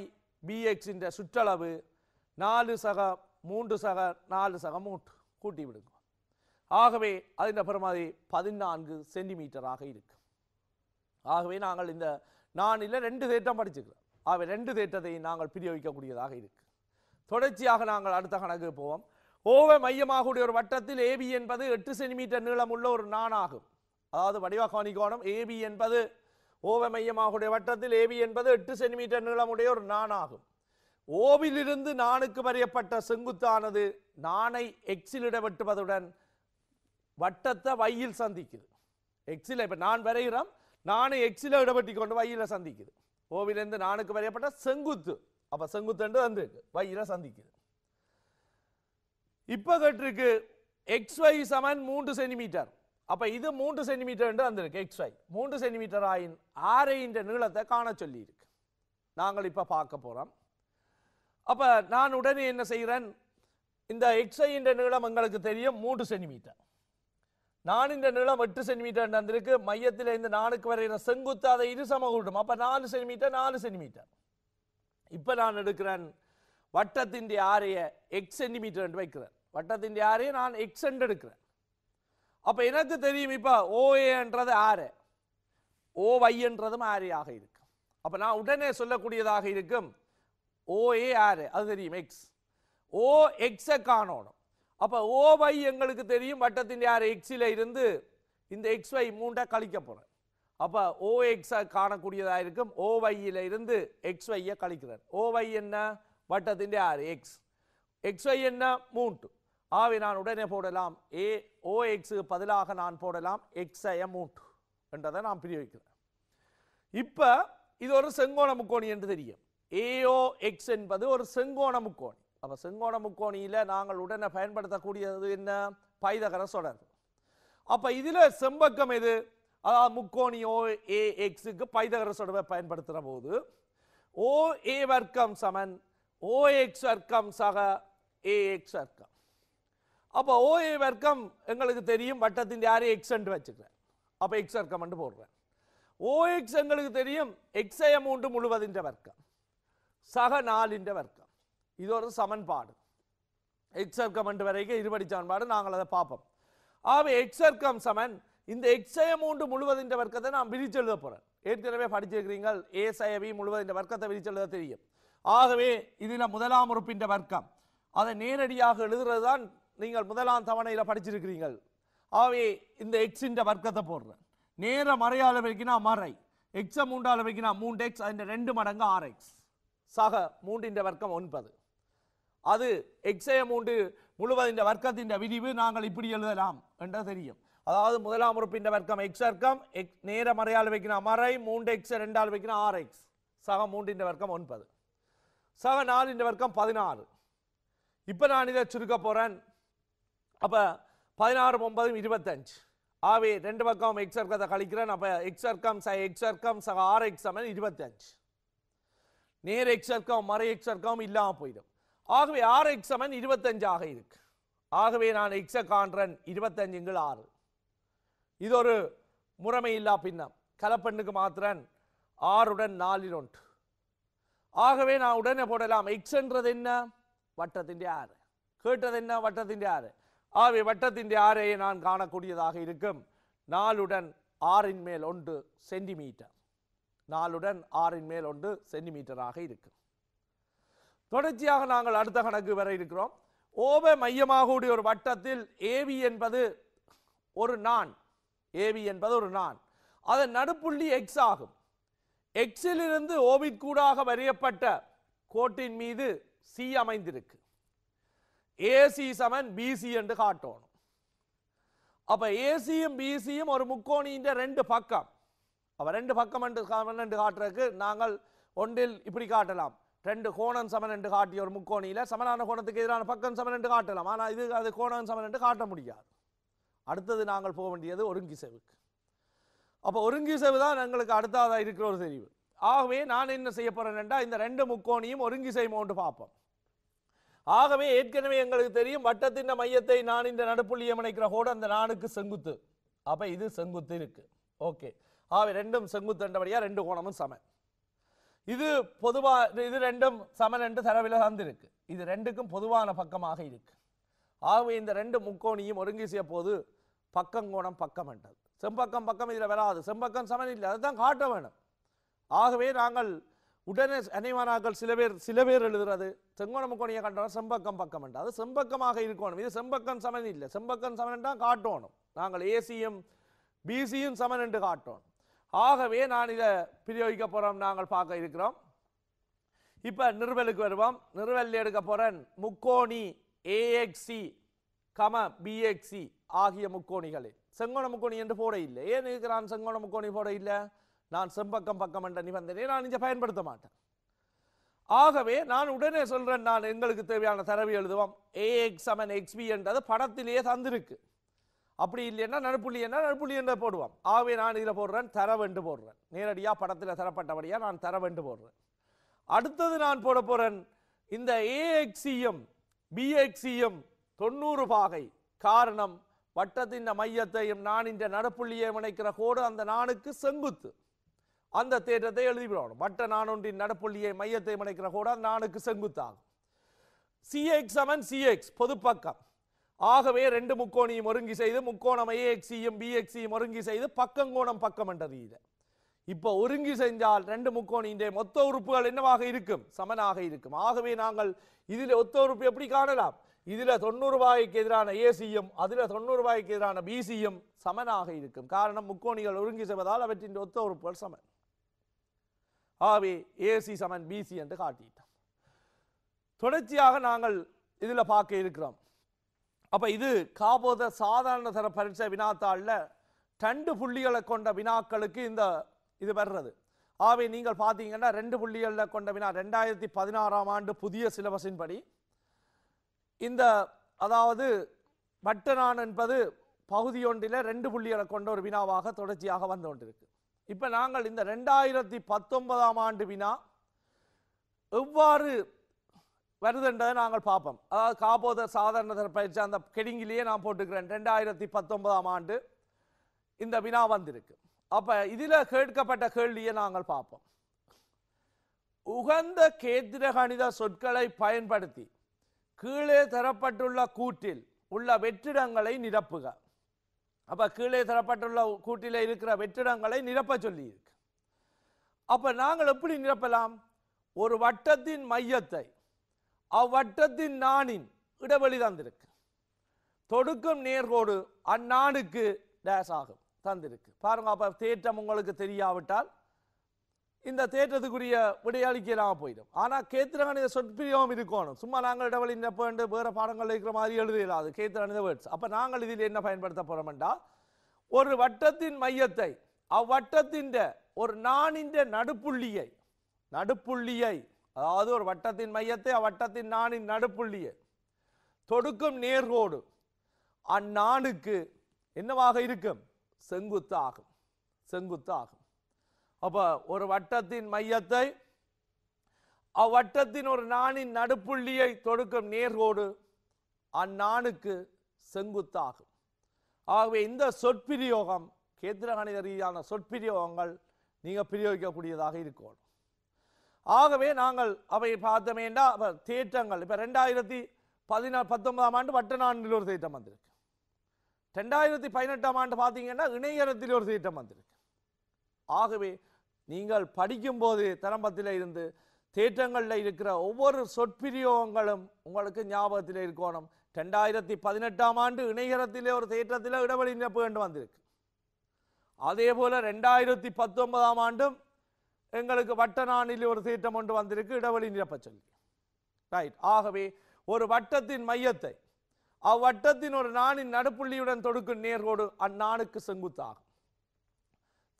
A: பிஎக்ஸ் என்ற சுற்றளவு நாலு சக மூன்று சக நாலு சக மூன்று கூட்டி விடுங்க ஆகவே அதன் அப்புறம் அது பதினான்கு சென்டிமீட்டராக இருக்கும் ஆகவே நாங்கள் இந்த நானில் ரெண்டு தேட்டம் படிச்சுக்கிறோம் ஆகவே ரெண்டு தேட்டத்தை நாங்கள் பிரியோகிக்கக்கூடியதாக இருக்கு தொடர்ச்சியாக நாங்கள் அடுத்த கணக்கு போவோம் ஓவை மையமாக ஒரு வட்டத்தில் ஏபி என்பது எட்டு சென்டிமீட்டர் நீளம் உள்ள ஒரு நானாகும் அதாவது வடிவகாணி கோணம் ஏபி என்பது ஓவை மையமாக வட்டத்தில் ஏபி என்பது எட்டு சென்டிமீட்டர் நீளமுடைய ஒரு நானாகும் ஓவிலிருந்து நானுக்கு வரையப்பட்ட செங்குத்தானது நானை எக்ஸிலிட வெட்டுவதுடன் வட்டத்தை வையில் சந்திக்குது எக்ஸில் இப்போ நான் வரைகிறோம் நானை எக்ஸில் இடப்பட்டி கொண்டு வையில் சந்திக்குது ஓவிலேருந்து நானுக்கு வரையப்பட்ட செங்குத்து அப்போ செங்குத்துண்டு வந்துருக்கு வையில் சந்திக்குது இப்போ கேட்டிருக்கு எக்ஸ் ஒய் சமன் மூன்று சென்டிமீட்டர் அப்போ இது மூன்று சென்டிமீட்டர் என்று வந்திருக்கு எக்ஸ் ஒய் மூன்று சென்டிமீட்டர் ஆயின் ஆரைன்ற நீளத்தை காண சொல்லியிருக்கு நாங்கள் இப்போ பார்க்க போகிறோம் அப்போ நான் உடனே என்ன செய்கிறேன் இந்த எக்ஸை என்ற நீளம் எங்களுக்கு தெரியும் மூன்று சென்டிமீட்டர் நான் இந்த நீளம் எட்டு சென்டிமீட்டர் வந்திருக்கு மையத்தில் இருந்து நாளுக்கு வரைகிற செங்குத்து அதை இரு சம கூட்டம் அப்போ நாலு சென்டிமீட்டர் நாலு சென்டிமீட்டர் இப்போ நான் எடுக்கிறேன் வட்டத்தின் ஆரைய எக்ஸ் சென்டிமீட்டர் என்று வைக்கிறேன் வட்டத்தின் ஆரைய நான் எக்ஸ் என்று எடுக்கிறேன் அப்போ எனக்கு தெரியும் இப்போ ஓஏன்றது ஆறு ஓ என்றதும் ஆரையாக இருக்கும் அப்போ நான் உடனே சொல்லக்கூடியதாக இருக்கும் ஓஏ ஆறு அது தெரியும் எக்ஸ் ஓ எக்ஸை காணணும் அப்போ ஓ வை எங்களுக்கு தெரியும் வட்டத்தின் ஆறு எக்ஸில் இருந்து இந்த எக்ஸ் வை மூண்டாக கழிக்க போகிறேன் அப்போ ஓ எக்ஸை காணக்கூடியதாக இருக்கும் ஓ வையில் இருந்து எக்ஸ் வையை கழிக்கிறேன் ஓ வை என்ன வட்டத்தின் ஆறு எக்ஸ் எக்ஸ் வை என்ன மூன்று ஆகவே நான் உடனே போடலாம் ஏ ஓ எக்ஸுக்கு பதிலாக நான் போடலாம் எக்ஸை மூன்று என்றதை நான் பிரி வைக்கிறேன் இப்போ இது ஒரு செங்கோண முக்கோணி என்று தெரியும் ஏஓ எக்ஸ் என்பது ஒரு செங்கோண முக்கோணி அப்போ செங்கோண முக்கோணியில் நாங்கள் உடனே பயன்படுத்தக்கூடியது என்ன பைதகர சொடர் அப்போ இதில் செம்பக்கம் எது அதாவது முக்கோணியோ ஏ எக்ஸுக்கு பைதகர சொடவை பயன்படுத்துகிற போது ஓ ஏ வர்க்கம் சமன் ஓ எக்ஸ் வர்க்கம் சக ஏ எக்ஸ் வர்க்கம் அப்போ ஓ ஏ வர்க்கம் எங்களுக்கு தெரியும் வட்டத்தின் யாரையும் எக்ஸ்ன்ட்டு வச்சுக்கிறேன் அப்போ எக்ஸ் வர்க்கம் போடுறேன் ஓ எக்ஸ் எங்களுக்கு தெரியும் எக்ஸய மூன்று முழுவதின்ற வர்க்கம் சக நாளின்ற வர்க்கம் இது ஒரு சமன்பாடு எக்ஸர்க்கம் என்று வரைக்கும் இருபடி சமன்பாடு நாங்கள் அதை பார்ப்போம் ஆகவே எக்ஸர்க்கம் சமன் இந்த எக்ஸய மூன்று முழுவதின்ற வர்க்கத்தை நான் விரிச்சு எழுத போகிறேன் ஏற்கனவே படிச்சிருக்கிறீங்க ஏ சயவி முழுவதின்ற வர்க்கத்தை விரிச்சு எழுத தெரியும் ஆகவே இதில் முதலாம் உறுப்பின்ற வர்க்கம் அதை நேரடியாக எழுதுறது தான் நீங்கள் முதலாம் தவணையில் படிச்சிருக்கிறீங்கள் ஆகவே இந்த எக்ஸின்ற வர்க்கத்தை போடுறேன் நேர மறையாள வைக்கினா மறை எக்ஸை மூன்றால் வைக்கினா மூன்று எக்ஸ் அதில் ரெண்டு மடங்கு ஆறு எக்ஸ் சக மூன்றின் வர்க்கம் ஒன்பது அது எக்ஸய மூன்று முழுவதின் வர்க்கத்தின் விரிவு நாங்கள் இப்படி எழுதலாம் என்று தெரியும் அதாவது முதலாம் உறுப்பின் வர்க்கம் எக்ஸ் வர்க்கம் எக் நேர மறையால் வைக்கணும் மறை மூன்று எக்ஸ் ரெண்டால் வைக்கணும் ஆறு எக்ஸ் சக மூன்றின் வர்க்கம் ஒன்பது சக நாலின் வர்க்கம் பதினாறு இப்போ நான் இதை சுருக்க போகிறேன் அப்போ பதினாறு ஒன்பதும் இருபத்தஞ்சு ஆவே ரெண்டு பக்கம் எக்ஸ் வர்க்கத்தை கழிக்கிறேன் அப்போ எக்ஸ் வர்க்கம் ச எக்ஸ் வர்க்கம் சக ஆறு எக்ஸ் சமன் இருபத்தஞ்சு நேர் எக்ஸ் சர்க்கம் மறை எக்ஸ் சர்க்கம் இல்லாமல் போயிடும் ஆகவே ஆறு எக்ஸ் சமன் இருபத்தஞ்சாக இருக்கு ஆகவே நான் எக்ஸ காண்றன் இருபத்தஞ்சுங்கள் ஆறு இது ஒரு முறைமை இல்லா பின்னம் கலப்பெண்ணுக்கு மாத்திரன் ஆறுடன் நாலில் ஒன்று ஆகவே நான் உடனே போடலாம் எக்ஸ்ன்றது என்ன வட்டத்தின் ஆறு கேட்டது என்ன வட்டத்தின் ஆறு ஆகவே வட்டத்தின் ஆறையை நான் காணக்கூடியதாக இருக்கும் நாலுடன் ஆறின் மேல் ஒன்று சென்டிமீட்டர் நாலுடன் ஆறின் மேல் ஒன்று சென்டிமீட்டராக இருக்கும் தொடர்ச்சியாக நாங்கள் அடுத்த கணக்கு வர இருக்கிறோம் ஓப மையமாக கூடிய ஒரு வட்டத்தில் ஏவி என்பது ஒரு நான் ஏவி என்பது ஒரு நான் அதன் நடுப்புள்ளி எக்ஸ் ஆகும் எக்ஸிலிருந்து ஓவிக்கூடாக வரையப்பட்ட கோட்டின் மீது சி அமைந்திருக்கு ஏசி சமன் பிசி என்று காட்டணும் அப்போ ஏசியும் பிசியும் ஒரு முக்கோணியின் ரெண்டு பக்கம் அப்போ ரெண்டு பக்கம் என்று என்று காட்டுறதுக்கு நாங்கள் ஒன்றில் இப்படி காட்டலாம் ரெண்டு கோணம் சமன் என்று காட்டிய ஒரு முக்கோணியில் சமனான கோணத்துக்கு எதிரான பக்கம் சமன் என்று காட்டலாம் ஆனால் இது அது கோணம் சமன் என்று காட்ட முடியாது அடுத்தது நாங்கள் போக வேண்டியது ஒருங்கி அப்போ ஒருங்கிசைவு தான் எங்களுக்கு அடுத்ததாக இருக்கிற ஒரு தெரிவு ஆகவே நான் என்ன செய்ய போகிறேன்டா இந்த ரெண்டு முக்கோணியும் ஒருங்கி செய்வோம்னு பார்ப்போம் ஆகவே ஏற்கனவே எங்களுக்கு தெரியும் வட்டத்தின் மையத்தை நான் இந்த நடுப்புள்ளியை இணைக்கிற கோடு அந்த நானுக்கு செங்குத்து அப்போ இது செங்குத்து இருக்குது ஓகே ஆவி ரெண்டும் செங்குத்தண்டபடியாக ரெண்டு கோணமும் சம இது பொதுவாக இது ரெண்டும் சமன் என்று தரவில் சார்ந்திருக்கு இது ரெண்டுக்கும் பொதுவான பக்கமாக இருக்கு ஆகவே இந்த ரெண்டு முக்கோணியும் ஒருங்கிசிய போது பக்கங்கோணம் பக்கம் என்றது செம்பக்கம் பக்கம் இதில் வராது செம்பக்கம் சமன் இல்லை அதை தான் காட்ட வேணும் ஆகவே நாங்கள் உடனே அனைவனாக்கள் சில பேர் சில பேர் எழுதுறது செங்கோண முக்கோணியை கண்டோம் செம்பக்கம் பக்கம் என்று அது செம்பக்கமாக இருக்கணும் இது செம்பக்கம் சமன் இல்லை செம்பக்கம் சமன் என்றால் காட்டணும் நாங்கள் ஏசியும் பிசியும் சமன் என்று காட்டணும் ஆகவே நான் இதை பிரயோகிக்க போகிறோம் நாங்கள் பார்க்க இருக்கிறோம் இப்போ நிறுவலுக்கு வருவோம் நிறுவல் எடுக்க போகிறேன் முக்கோணி ஏஎக்சி கம பிஎக்சி ஆகிய முக்கோணிகளை செங்கோண முக்கோணி என்று போட இல்லை ஏன் இருக்கிறான் செங்கோண முக்கோணி போட இல்லை நான் செம்பக்கம் பக்கம் என்ற நிபந்தனையை நான் இங்கே பயன்படுத்த மாட்டேன் ஆகவே நான் உடனே சொல்கிறேன் நான் எங்களுக்கு தேவையான தரவி எழுதுவோம் ஏஎக்ஸ் அமன் எக்ஸ்பி என்றது படத்திலேயே தந்திருக்கு அப்படி இல்லைன்னா நடுப்புள்ளி என்ன நடுப்புள்ளி என்று போடுவோம் ஆகவே நான் இதில் போடுறேன் தர தரவென்று போடுறேன் நேரடியாக படத்தில் தரப்பட்டபடியாக நான் தர தரவென்று போடுறேன் அடுத்தது நான் போட போகிறேன் இந்த ஏஎக்சியும் பிஎக்சியும் தொண்ணூறு பாகை காரணம் வட்டத்தின் மையத்தையும் நான் இந்த நடுப்புள்ளியை இணைக்கிற கோடு அந்த நானுக்கு செங்குத்து அந்த தேற்றத்தை எழுதிவிடணும் வட்ட நானொன்றின் நடப்புள்ளியை மையத்தை இணைக்கிற கோடு அந்த நானுக்கு செங்குத்தாகும் சிஎக்ஸ் அவன் சிஎக்ஸ் பொதுப்பக்கம் ஆகவே ரெண்டு முக்கோணியும் ஒருங்கி செய்து முக்கோணம் ஐஎக்சியும் பிஎக்சியும் ஒருங்கி செய்து பக்கங்கோணம் பக்கம் என்றறியில இப்போ ஒருங்கி செஞ்சால் ரெண்டு முக்கோணியின் மொத்த உறுப்புகள் என்னவாக இருக்கும் சமனாக இருக்கும் ஆகவே நாங்கள் இதில் ஒத்த உறுப்பு எப்படி காணலாம் இதில் தொண்ணூறு ரூபாய்க்கு எதிரான ஏசியும் அதில் தொண்ணூறு ரூபாய்க்கு எதிரான பிசியும் சமனாக இருக்கும் காரணம் முக்கோணிகள் ஒருங்கி செய்வதால் அவற்றின் ஒத்த உறுப்புகள் சமன் ஆகவே ஏசி சமன் பிசி என்று காட்டிட்டோம் தொடர்ச்சியாக நாங்கள் இதில் பார்க்க இருக்கிறோம் அப்போ இது காபோத சாதாரண தர பரீட்சை வினாத்தாளில் ரெண்டு புள்ளிகளை கொண்ட வினாக்களுக்கு இந்த இது வர்றது ஆகவே நீங்கள் பார்த்தீங்கன்னா ரெண்டு புள்ளிகளில் கொண்ட வினா ரெண்டாயிரத்தி பதினாறாம் ஆண்டு புதிய சிலபஸின் படி இந்த அதாவது வட்டனான் என்பது பகுதி ஒன்றில் ரெண்டு புள்ளிகளை கொண்ட ஒரு வினாவாக தொடர்ச்சியாக வந்து கொண்டிருக்கு இப்போ நாங்கள் இந்த ரெண்டாயிரத்தி பத்தொன்பதாம் ஆண்டு வினா எவ்வாறு வருதுன்றதை நாங்கள் பார்ப்போம் அதாவது காபோத சாதாரண பயிற்சி அந்த கெடிங்கிலேயே நான் போட்டுக்கிறேன் ரெண்டாயிரத்தி பத்தொன்பதாம் ஆண்டு இந்த வினா வந்திருக்கு அப்போ இதில் கேட்கப்பட்ட கேள்வியை நாங்கள் பார்ப்போம் உகந்த கேந்திர கணித சொற்களை பயன்படுத்தி கீழே தரப்பட்டுள்ள கூட்டில் உள்ள வெற்றிடங்களை நிரப்புக அப்போ கீழே தரப்பட்டுள்ள கூட்டில் இருக்கிற வெற்றிடங்களை நிரப்ப சொல்லியிருக்கு அப்போ நாங்கள் எப்படி நிரப்பலாம் ஒரு வட்டத்தின் மையத்தை அவ்வட்டத்தின் நாணின் இடைவெளி தந்திருக்கு தொடுக்கும் நேர்கோடு அந்நாடுக்கு டேஸ் ஆகும் தந்திருக்கு பாருங்க அப்போ தேற்றம் உங்களுக்கு தெரியாவிட்டால் இந்த தேற்றத்துக்குரிய விடையளிக்கலாம் போயிடும் ஆனால் கேத்திரகணித சொற்பிரியம் இருக்கணும் சும்மா நாங்கள் இடவெளி நினைப்பேன் வேறு பாடங்கள் இருக்கிற மாதிரி எழுதியலாது கேத்திரகணித வேர்ட்ஸ் அப்போ நாங்கள் இதில் என்ன பயன்படுத்த என்றால் ஒரு வட்டத்தின் மையத்தை அவ்வட்டத்தின் ஒரு நாணின்ற நடுப்புள்ளியை நடுப்புள்ளியை அதாவது ஒரு வட்டத்தின் மையத்தை அவ்வட்டத்தின் நாணின் நடுப்புள்ளியை தொடுக்கும் நேர்கோடு அந்நாணுக்கு என்னவாக இருக்கும் செங்குத்து ஆகும் செங்குத்து ஆகும் அப்போ ஒரு வட்டத்தின் மையத்தை அவ்வட்டத்தின் ஒரு நாணின் நடுப்புள்ளியை தொடுக்கும் நேர்கோடு அந்நாணுக்கு செங்குத்தாகும் ஆகவே இந்த சொற்பிரயோகம் கேத்திரகணித ரீதியான சொற்பிரயோகங்கள் நீங்கள் பிரயோகிக்கக்கூடியதாக இருக்கணும் ஆகவே நாங்கள் அவை பார்த்தமேண்டா இப்போ தேற்றங்கள் இப்போ ரெண்டாயிரத்தி பதினா பத்தொன்பதாம் ஆண்டு வட்டநாட்டில் ஒரு தேட்டம் வந்திருக்கு ரெண்டாயிரத்தி பதினெட்டாம் ஆண்டு பார்த்தீங்கன்னா இணையரத்தில் ஒரு தேட்டம் வந்திருக்கு ஆகவே நீங்கள் படிக்கும்போது தரம்பத்தில் இருந்து தேட்டங்களில் இருக்கிற ஒவ்வொரு சொற்பிரியோகங்களும் உங்களுக்கு ஞாபகத்தில் இருக்கணும் ரெண்டாயிரத்தி பதினெட்டாம் ஆண்டு இணையரத்திலே ஒரு தேட்டத்தில் இடவெளி நிரப்பு வேண்டும் வந்திருக்கு அதே போல் ரெண்டாயிரத்தி பத்தொன்பதாம் ஆண்டும் எங்களுக்கு வட்டநாணில் ஒரு தீட்டம் ஒன்று வந்திருக்கு இடைவெளி நிரப்ப சொல்லி ரைட் ஆகவே ஒரு வட்டத்தின் மையத்தை அவ்வட்டத்தின் ஒரு நாணின் நடுப்புள்ளியுடன் தொடுக்கும் நேர்கோடு அந்நாணுக்கு செங்குத்தாகும்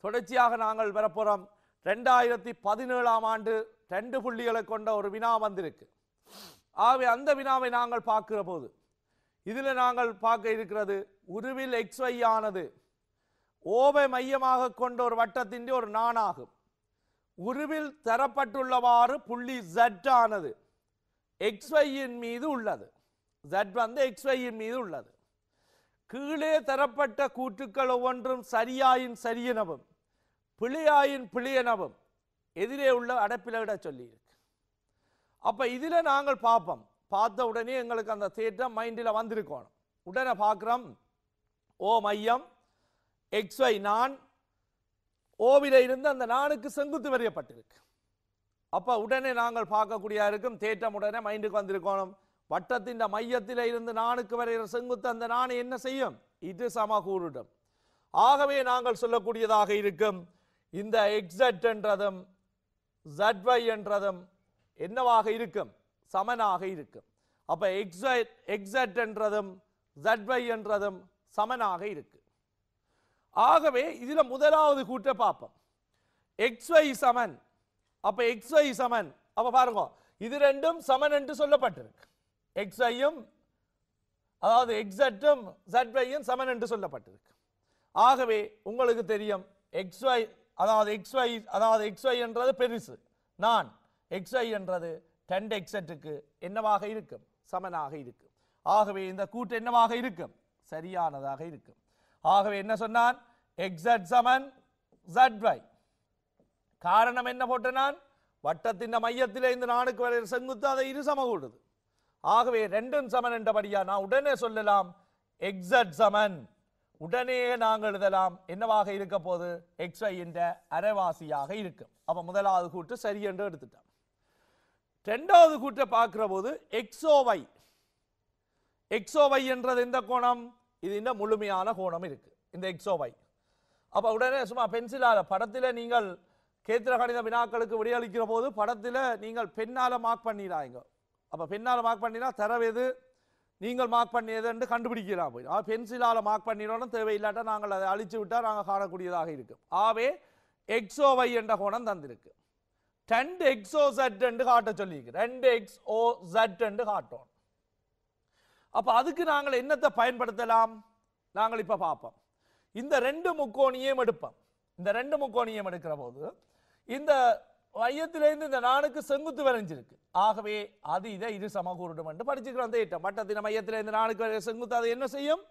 A: தொடர்ச்சியாக நாங்கள் வரப்புறம் ரெண்டாயிரத்தி பதினேழாம் ஆண்டு ரெண்டு புள்ளிகளை கொண்ட ஒரு வினா வந்திருக்கு ஆகவே அந்த வினாவை நாங்கள் பார்க்கிற போது இதில் நாங்கள் பார்க்க இருக்கிறது உருவில் எக்ஸ்வை ஆனது ஓவை மையமாக கொண்ட ஒரு வட்டத்தின் ஒரு நாணாகும் உருவில் தரப்பட்டுள்ளவாறு புள்ளி Z ஆனது எக்ஸ்ஒயின் மீது உள்ளது Z வந்து எக்ஸ்ஒயின் மீது உள்ளது கீழே தரப்பட்ட கூற்றுக்கள் ஒவ்வொன்றும் சரியாயின் சரியனவும் பிழையாயின் பிழையனவும் எதிரே உள்ள அடைப்பிலவிட சொல்லியிருக்கு அப்போ இதில் நாங்கள் பார்ப்போம் பார்த்த உடனே எங்களுக்கு அந்த தேட்டம் மைண்டில் வந்திருக்கோம் உடனே பார்க்குறோம் ஓ மையம் எக்ஸ்ஒய் நான் ஓவில இருந்து அந்த நானுக்கு செங்குத்து வரையப்பட்டிருக்கு அப்போ உடனே நாங்கள் பார்க்கக்கூடிய இருக்கும் தேட்டம் உடனே மைண்டுக்கு வந்திருக்கோம் வட்டத்தின் மையத்தில் இருந்து நானுக்கு வரைகிற செங்குத்து அந்த நாணை என்ன செய்யும் இது சம கூறுடும் ஆகவே நாங்கள் சொல்லக்கூடியதாக இருக்கும் இந்த எக்ஸட் என்றதும் ஜட்வை என்றதும் என்னவாக இருக்கும் சமனாக இருக்கும் அப்போ எக்ஸட் எக்ஸட் என்றதும் ஜட்வை என்றதும் சமனாக இருக்கும் ஆகவே இதில் முதலாவது கூட்டை பார்ப்போம் எக்ஸ் ஒய் சமன் அப்போ எக்ஸ் ஒய் சமன் அப்போ பாருங்க இது ரெண்டும் சமன் என்று சொல்லப்பட்டிருக்கு எக்ஸ் ஒய்யும் அதாவது எக்ஸட்டும் ஜட் ஒய்யும் சமன் என்று சொல்லப்பட்டிருக்கு ஆகவே உங்களுக்கு தெரியும் எக்ஸ் ஒய் அதாவது எக்ஸ் ஒய் அதாவது எக்ஸ் ஒய் என்றது பெருசு நான் எக்ஸ் ஒய் என்றது டென் எக்ஸட்டுக்கு என்னவாக இருக்கும் சமனாக இருக்கும் ஆகவே இந்த கூட்டு என்னவாக இருக்கும் சரியானதாக இருக்கும் ஆகவே என்ன சொன்னான் எக்ஸட் சமன் ஜட் வை காரணம் என்ன போட்டனான் வட்டத்தின் மையத்திலே இந்த நாடுக்கு வரை செங்குத்து அதை இரு சமகூடுது ஆகவே ரெண்டும் சமன் என்றபடியா நான் உடனே சொல்லலாம் எக்ஸட் சமன் உடனே நாங்கள் எழுதலாம் என்னவாக இருக்க போது எக்ஸ்ஐ என்ற அரைவாசியாக இருக்கும் அப்போ முதலாவது கூட்டு சரி என்று எடுத்துட்டான் ரெண்டாவது கூட்டை பார்க்கிற போது எக்ஸோவை எக்ஸோவை என்றது எந்த கோணம் இது இந்த முழுமையான கோணம் இருக்குது இந்த எக்ஸோவை அப்போ உடனே சும்மா பென்சிலால் படத்தில் நீங்கள் கேத்திர கணித வினாக்களுக்கு விடையளிக்கிற போது படத்தில் நீங்கள் பெண்ணால் மார்க் பண்ணிடாங்க அப்போ பெண்ணால் மார்க் பண்ணினா தரவு எது நீங்கள் மார்க் பண்ணியதுன்னு கண்டுபிடிக்கலாம் போய் ஆனால் பென்சிலால் மார்க் பண்ணிடணும் தேவையில்லாட்டா நாங்கள் அதை அழிச்சு விட்டால் நாங்கள் காணக்கூடியதாக இருக்கும் ஆவே எக்ஸோவை என்ற கோணம் தந்திருக்கு ரெண்டு எக்ஸோ ஜெட் என்று காட்ட சொல்லியிருக்கு ரெண்டு எக்ஸ் ஓ சட் என்று காட்டோம் அப்போ அதுக்கு நாங்கள் என்னத்தை பயன்படுத்தலாம் நாங்கள் இப்போ பார்ப்போம் இந்த ரெண்டு முக்கோணியும் எடுப்போம் இந்த ரெண்டு முக்கோணியும் எடுக்கிற போது இந்த மையத்திலேருந்து இந்த நாணுக்கு செங்குத்து விளைஞ்சிருக்கு ஆகவே அது இதை இரு சமகூருடும் என்று படிச்சுக்கிறோம் அந்த ஈட்டம் வட்டத்தின மையத்திலேருந்து நாணுக்கு செங்குத்து அது என்ன செய்யும்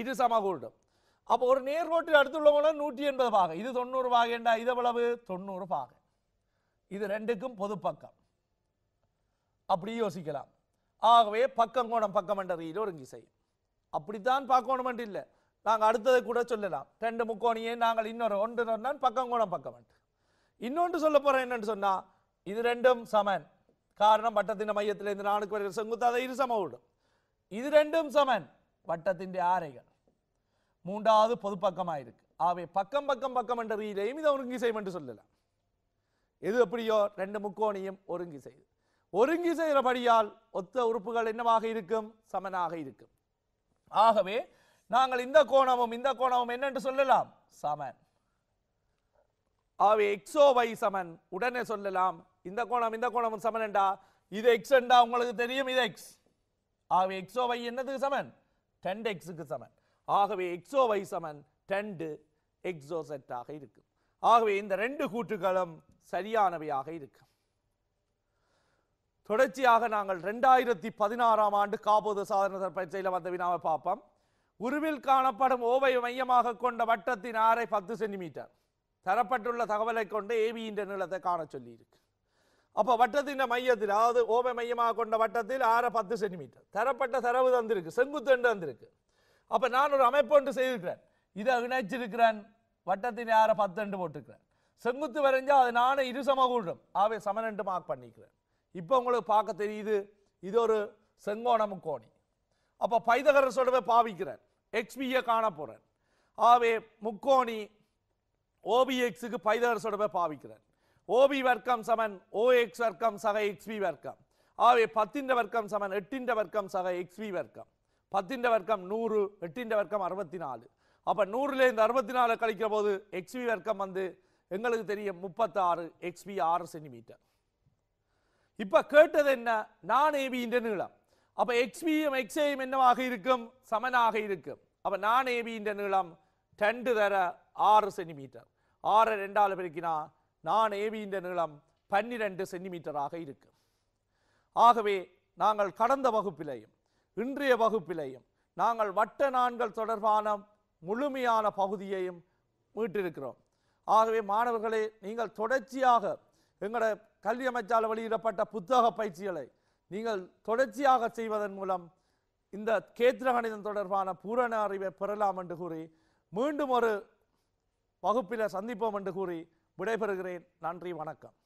A: இரு சமகூருடும் அப்போ ஒரு நேர்கோட்டில் அடுத்துள்ளவங்கள நூற்றி எண்பது பாகை இது தொண்ணூறு பாகைண்டா இது எவ்வளவு தொண்ணூறு பாகை இது ரெண்டுக்கும் பொது பக்கம் அப்படி யோசிக்கலாம் ஆகவே பக்கங்கோணம் பக்கம் என்ற ரீதியில் ஒருங்கி செய்யும் அப்படித்தான் பார்க்கணும் என்று இல்லை நாங்கள் அடுத்ததை கூட சொல்லலாம் ரெண்டு முக்கோணியை நாங்கள் இன்னொரு ஒன்று சொன்னால் பக்கங்கோணம் பக்கம் என்று இன்னொன்று சொல்ல போகிறேன் என்னென்னு சொன்னால் இது ரெண்டும் சமன் காரணம் வட்டத்தின் மையத்தில் இந்த நாளுக்கு வருகிற செங்குத்து அதை சம விடும் இது ரெண்டும் சமன் வட்டத்தின் ஆரைகள் மூன்றாவது பொதுப்பக்கமாக இருக்கு ஆகவே பக்கம் பக்கம் பக்கம் என்ற ரீதியிலையும் இதை ஒருங்கிசை என்று சொல்லலாம் எது எப்படியோ ரெண்டு முக்கோணியும் ஒருங்கிசை ஒருங்கி செய்கிறபடியால் ஒத்த உறுப்புகள் என்னவாக இருக்கும் சமனாக இருக்கும் ஆகவே நாங்கள் இந்த கோணமும் இந்த கோணமும் என்னென்று சொல்லலாம் சமன் ஆகவே எக்ஸோ வை சமன் உடனே சொல்லலாம் இந்த கோணம் இந்த கோணமும் சமன் என்றா இது எக்ஸ் என்றா உங்களுக்கு தெரியும் இது எக்ஸ் ஆகவே எக்ஸோ வை என்னதுக்கு சமன் டென்ட் எக்ஸுக்கு சமன் ஆகவே எக்ஸோ வை சமன் டென்ட் செட்டாக இருக்கும் ஆகவே இந்த ரெண்டு கூட்டுகளும் சரியானவையாக இருக்கும் தொடர்ச்சியாக நாங்கள் ரெண்டாயிரத்தி பதினாறாம் ஆண்டு காபோது சாதன சர்பயிற்சியில் வந்த வினாவை பார்ப்போம் உருவில் காணப்படும் ஓவை மையமாக கொண்ட வட்டத்தின் ஆரை பத்து சென்டிமீட்டர் தரப்பட்டுள்ள தகவலை கொண்டு ஏபியின் நிலத்தை காண சொல்லியிருக்கு அப்போ வட்டத்தின் மையத்தில் அதாவது ஓவை மையமாக கொண்ட வட்டத்தில் ஆரை பத்து சென்டிமீட்டர் தரப்பட்ட தரவு தந்திருக்கு என்று தந்திருக்கு அப்போ நான் ஒரு அமைப்பு ஒன்று செய்திருக்கிறேன் இதை இணைச்சிருக்கிறேன் வட்டத்தின் ஆரை என்று போட்டிருக்கிறேன் செங்குத்து வரைஞ்சால் அது நானே இரு சமகூடும் ஆவே என்று மார்க் பண்ணிக்கிறேன் இப்போ உங்களுக்கு பார்க்க தெரியுது இது ஒரு செங்கோணம் கோணி அப்போ பைதகர சொல்லவே பாவிக்கிறார் எக்ஸ்பியை காண போகிறார் ஆவே முக்கோணி ஓபிஎக்ஸுக்கு பைதகர சொல்லவே பாவிக்கிறார் ஓபி வர்க்கம் சமன் ஓஎக்ஸ் வர்க்கம் சக எக்ஸ்பி வர்க்கம் ஆவே பத்தின் வர்க்கம் சமன் எட்டின் வர்க்கம் சக எக்ஸ்பி வர்க்கம் பத்தின் வர்க்கம் நூறு எட்டின் வர்க்கம் அறுபத்தி நாலு அப்போ நூறுலேருந்து அறுபத்தி நாலு கழிக்கிற போது எக்ஸ்பி வர்க்கம் வந்து எங்களுக்கு தெரியும் முப்பத்தாறு எக்ஸ்பி ஆறு சென்டிமீட்டர் இப்போ கேட்டது என்ன நான் ஏபின்ற நீளம் அப்போ எக்ஸ்பியும் எக்ஸ்ஏயும் என்னவாக இருக்கும் சமனாக இருக்கும் அப்போ நான் ஏபின்ற நீளம் ரெண்டு தர ஆறு சென்டிமீட்டர் ஆறு ரெண்டால் பெருக்கினா நான் ஏபின்ற நீளம் பன்னிரெண்டு சென்டிமீட்டராக இருக்கும் ஆகவே நாங்கள் கடந்த வகுப்பிலையும் இன்றைய வகுப்பிலையும் நாங்கள் வட்ட நான்கள் தொடர்பான முழுமையான பகுதியையும் மீட்டிருக்கிறோம் ஆகவே மாணவர்களே நீங்கள் தொடர்ச்சியாக எங்களோட கல்வி அமைச்சால் வெளியிடப்பட்ட புத்தக பயிற்சிகளை நீங்கள் தொடர்ச்சியாக செய்வதன் மூலம் இந்த கேத்திர கணிதம் தொடர்பான பூரண அறிவை பெறலாம் என்று கூறி மீண்டும் ஒரு வகுப்பில் சந்திப்போம் என்று கூறி விடைபெறுகிறேன் நன்றி வணக்கம்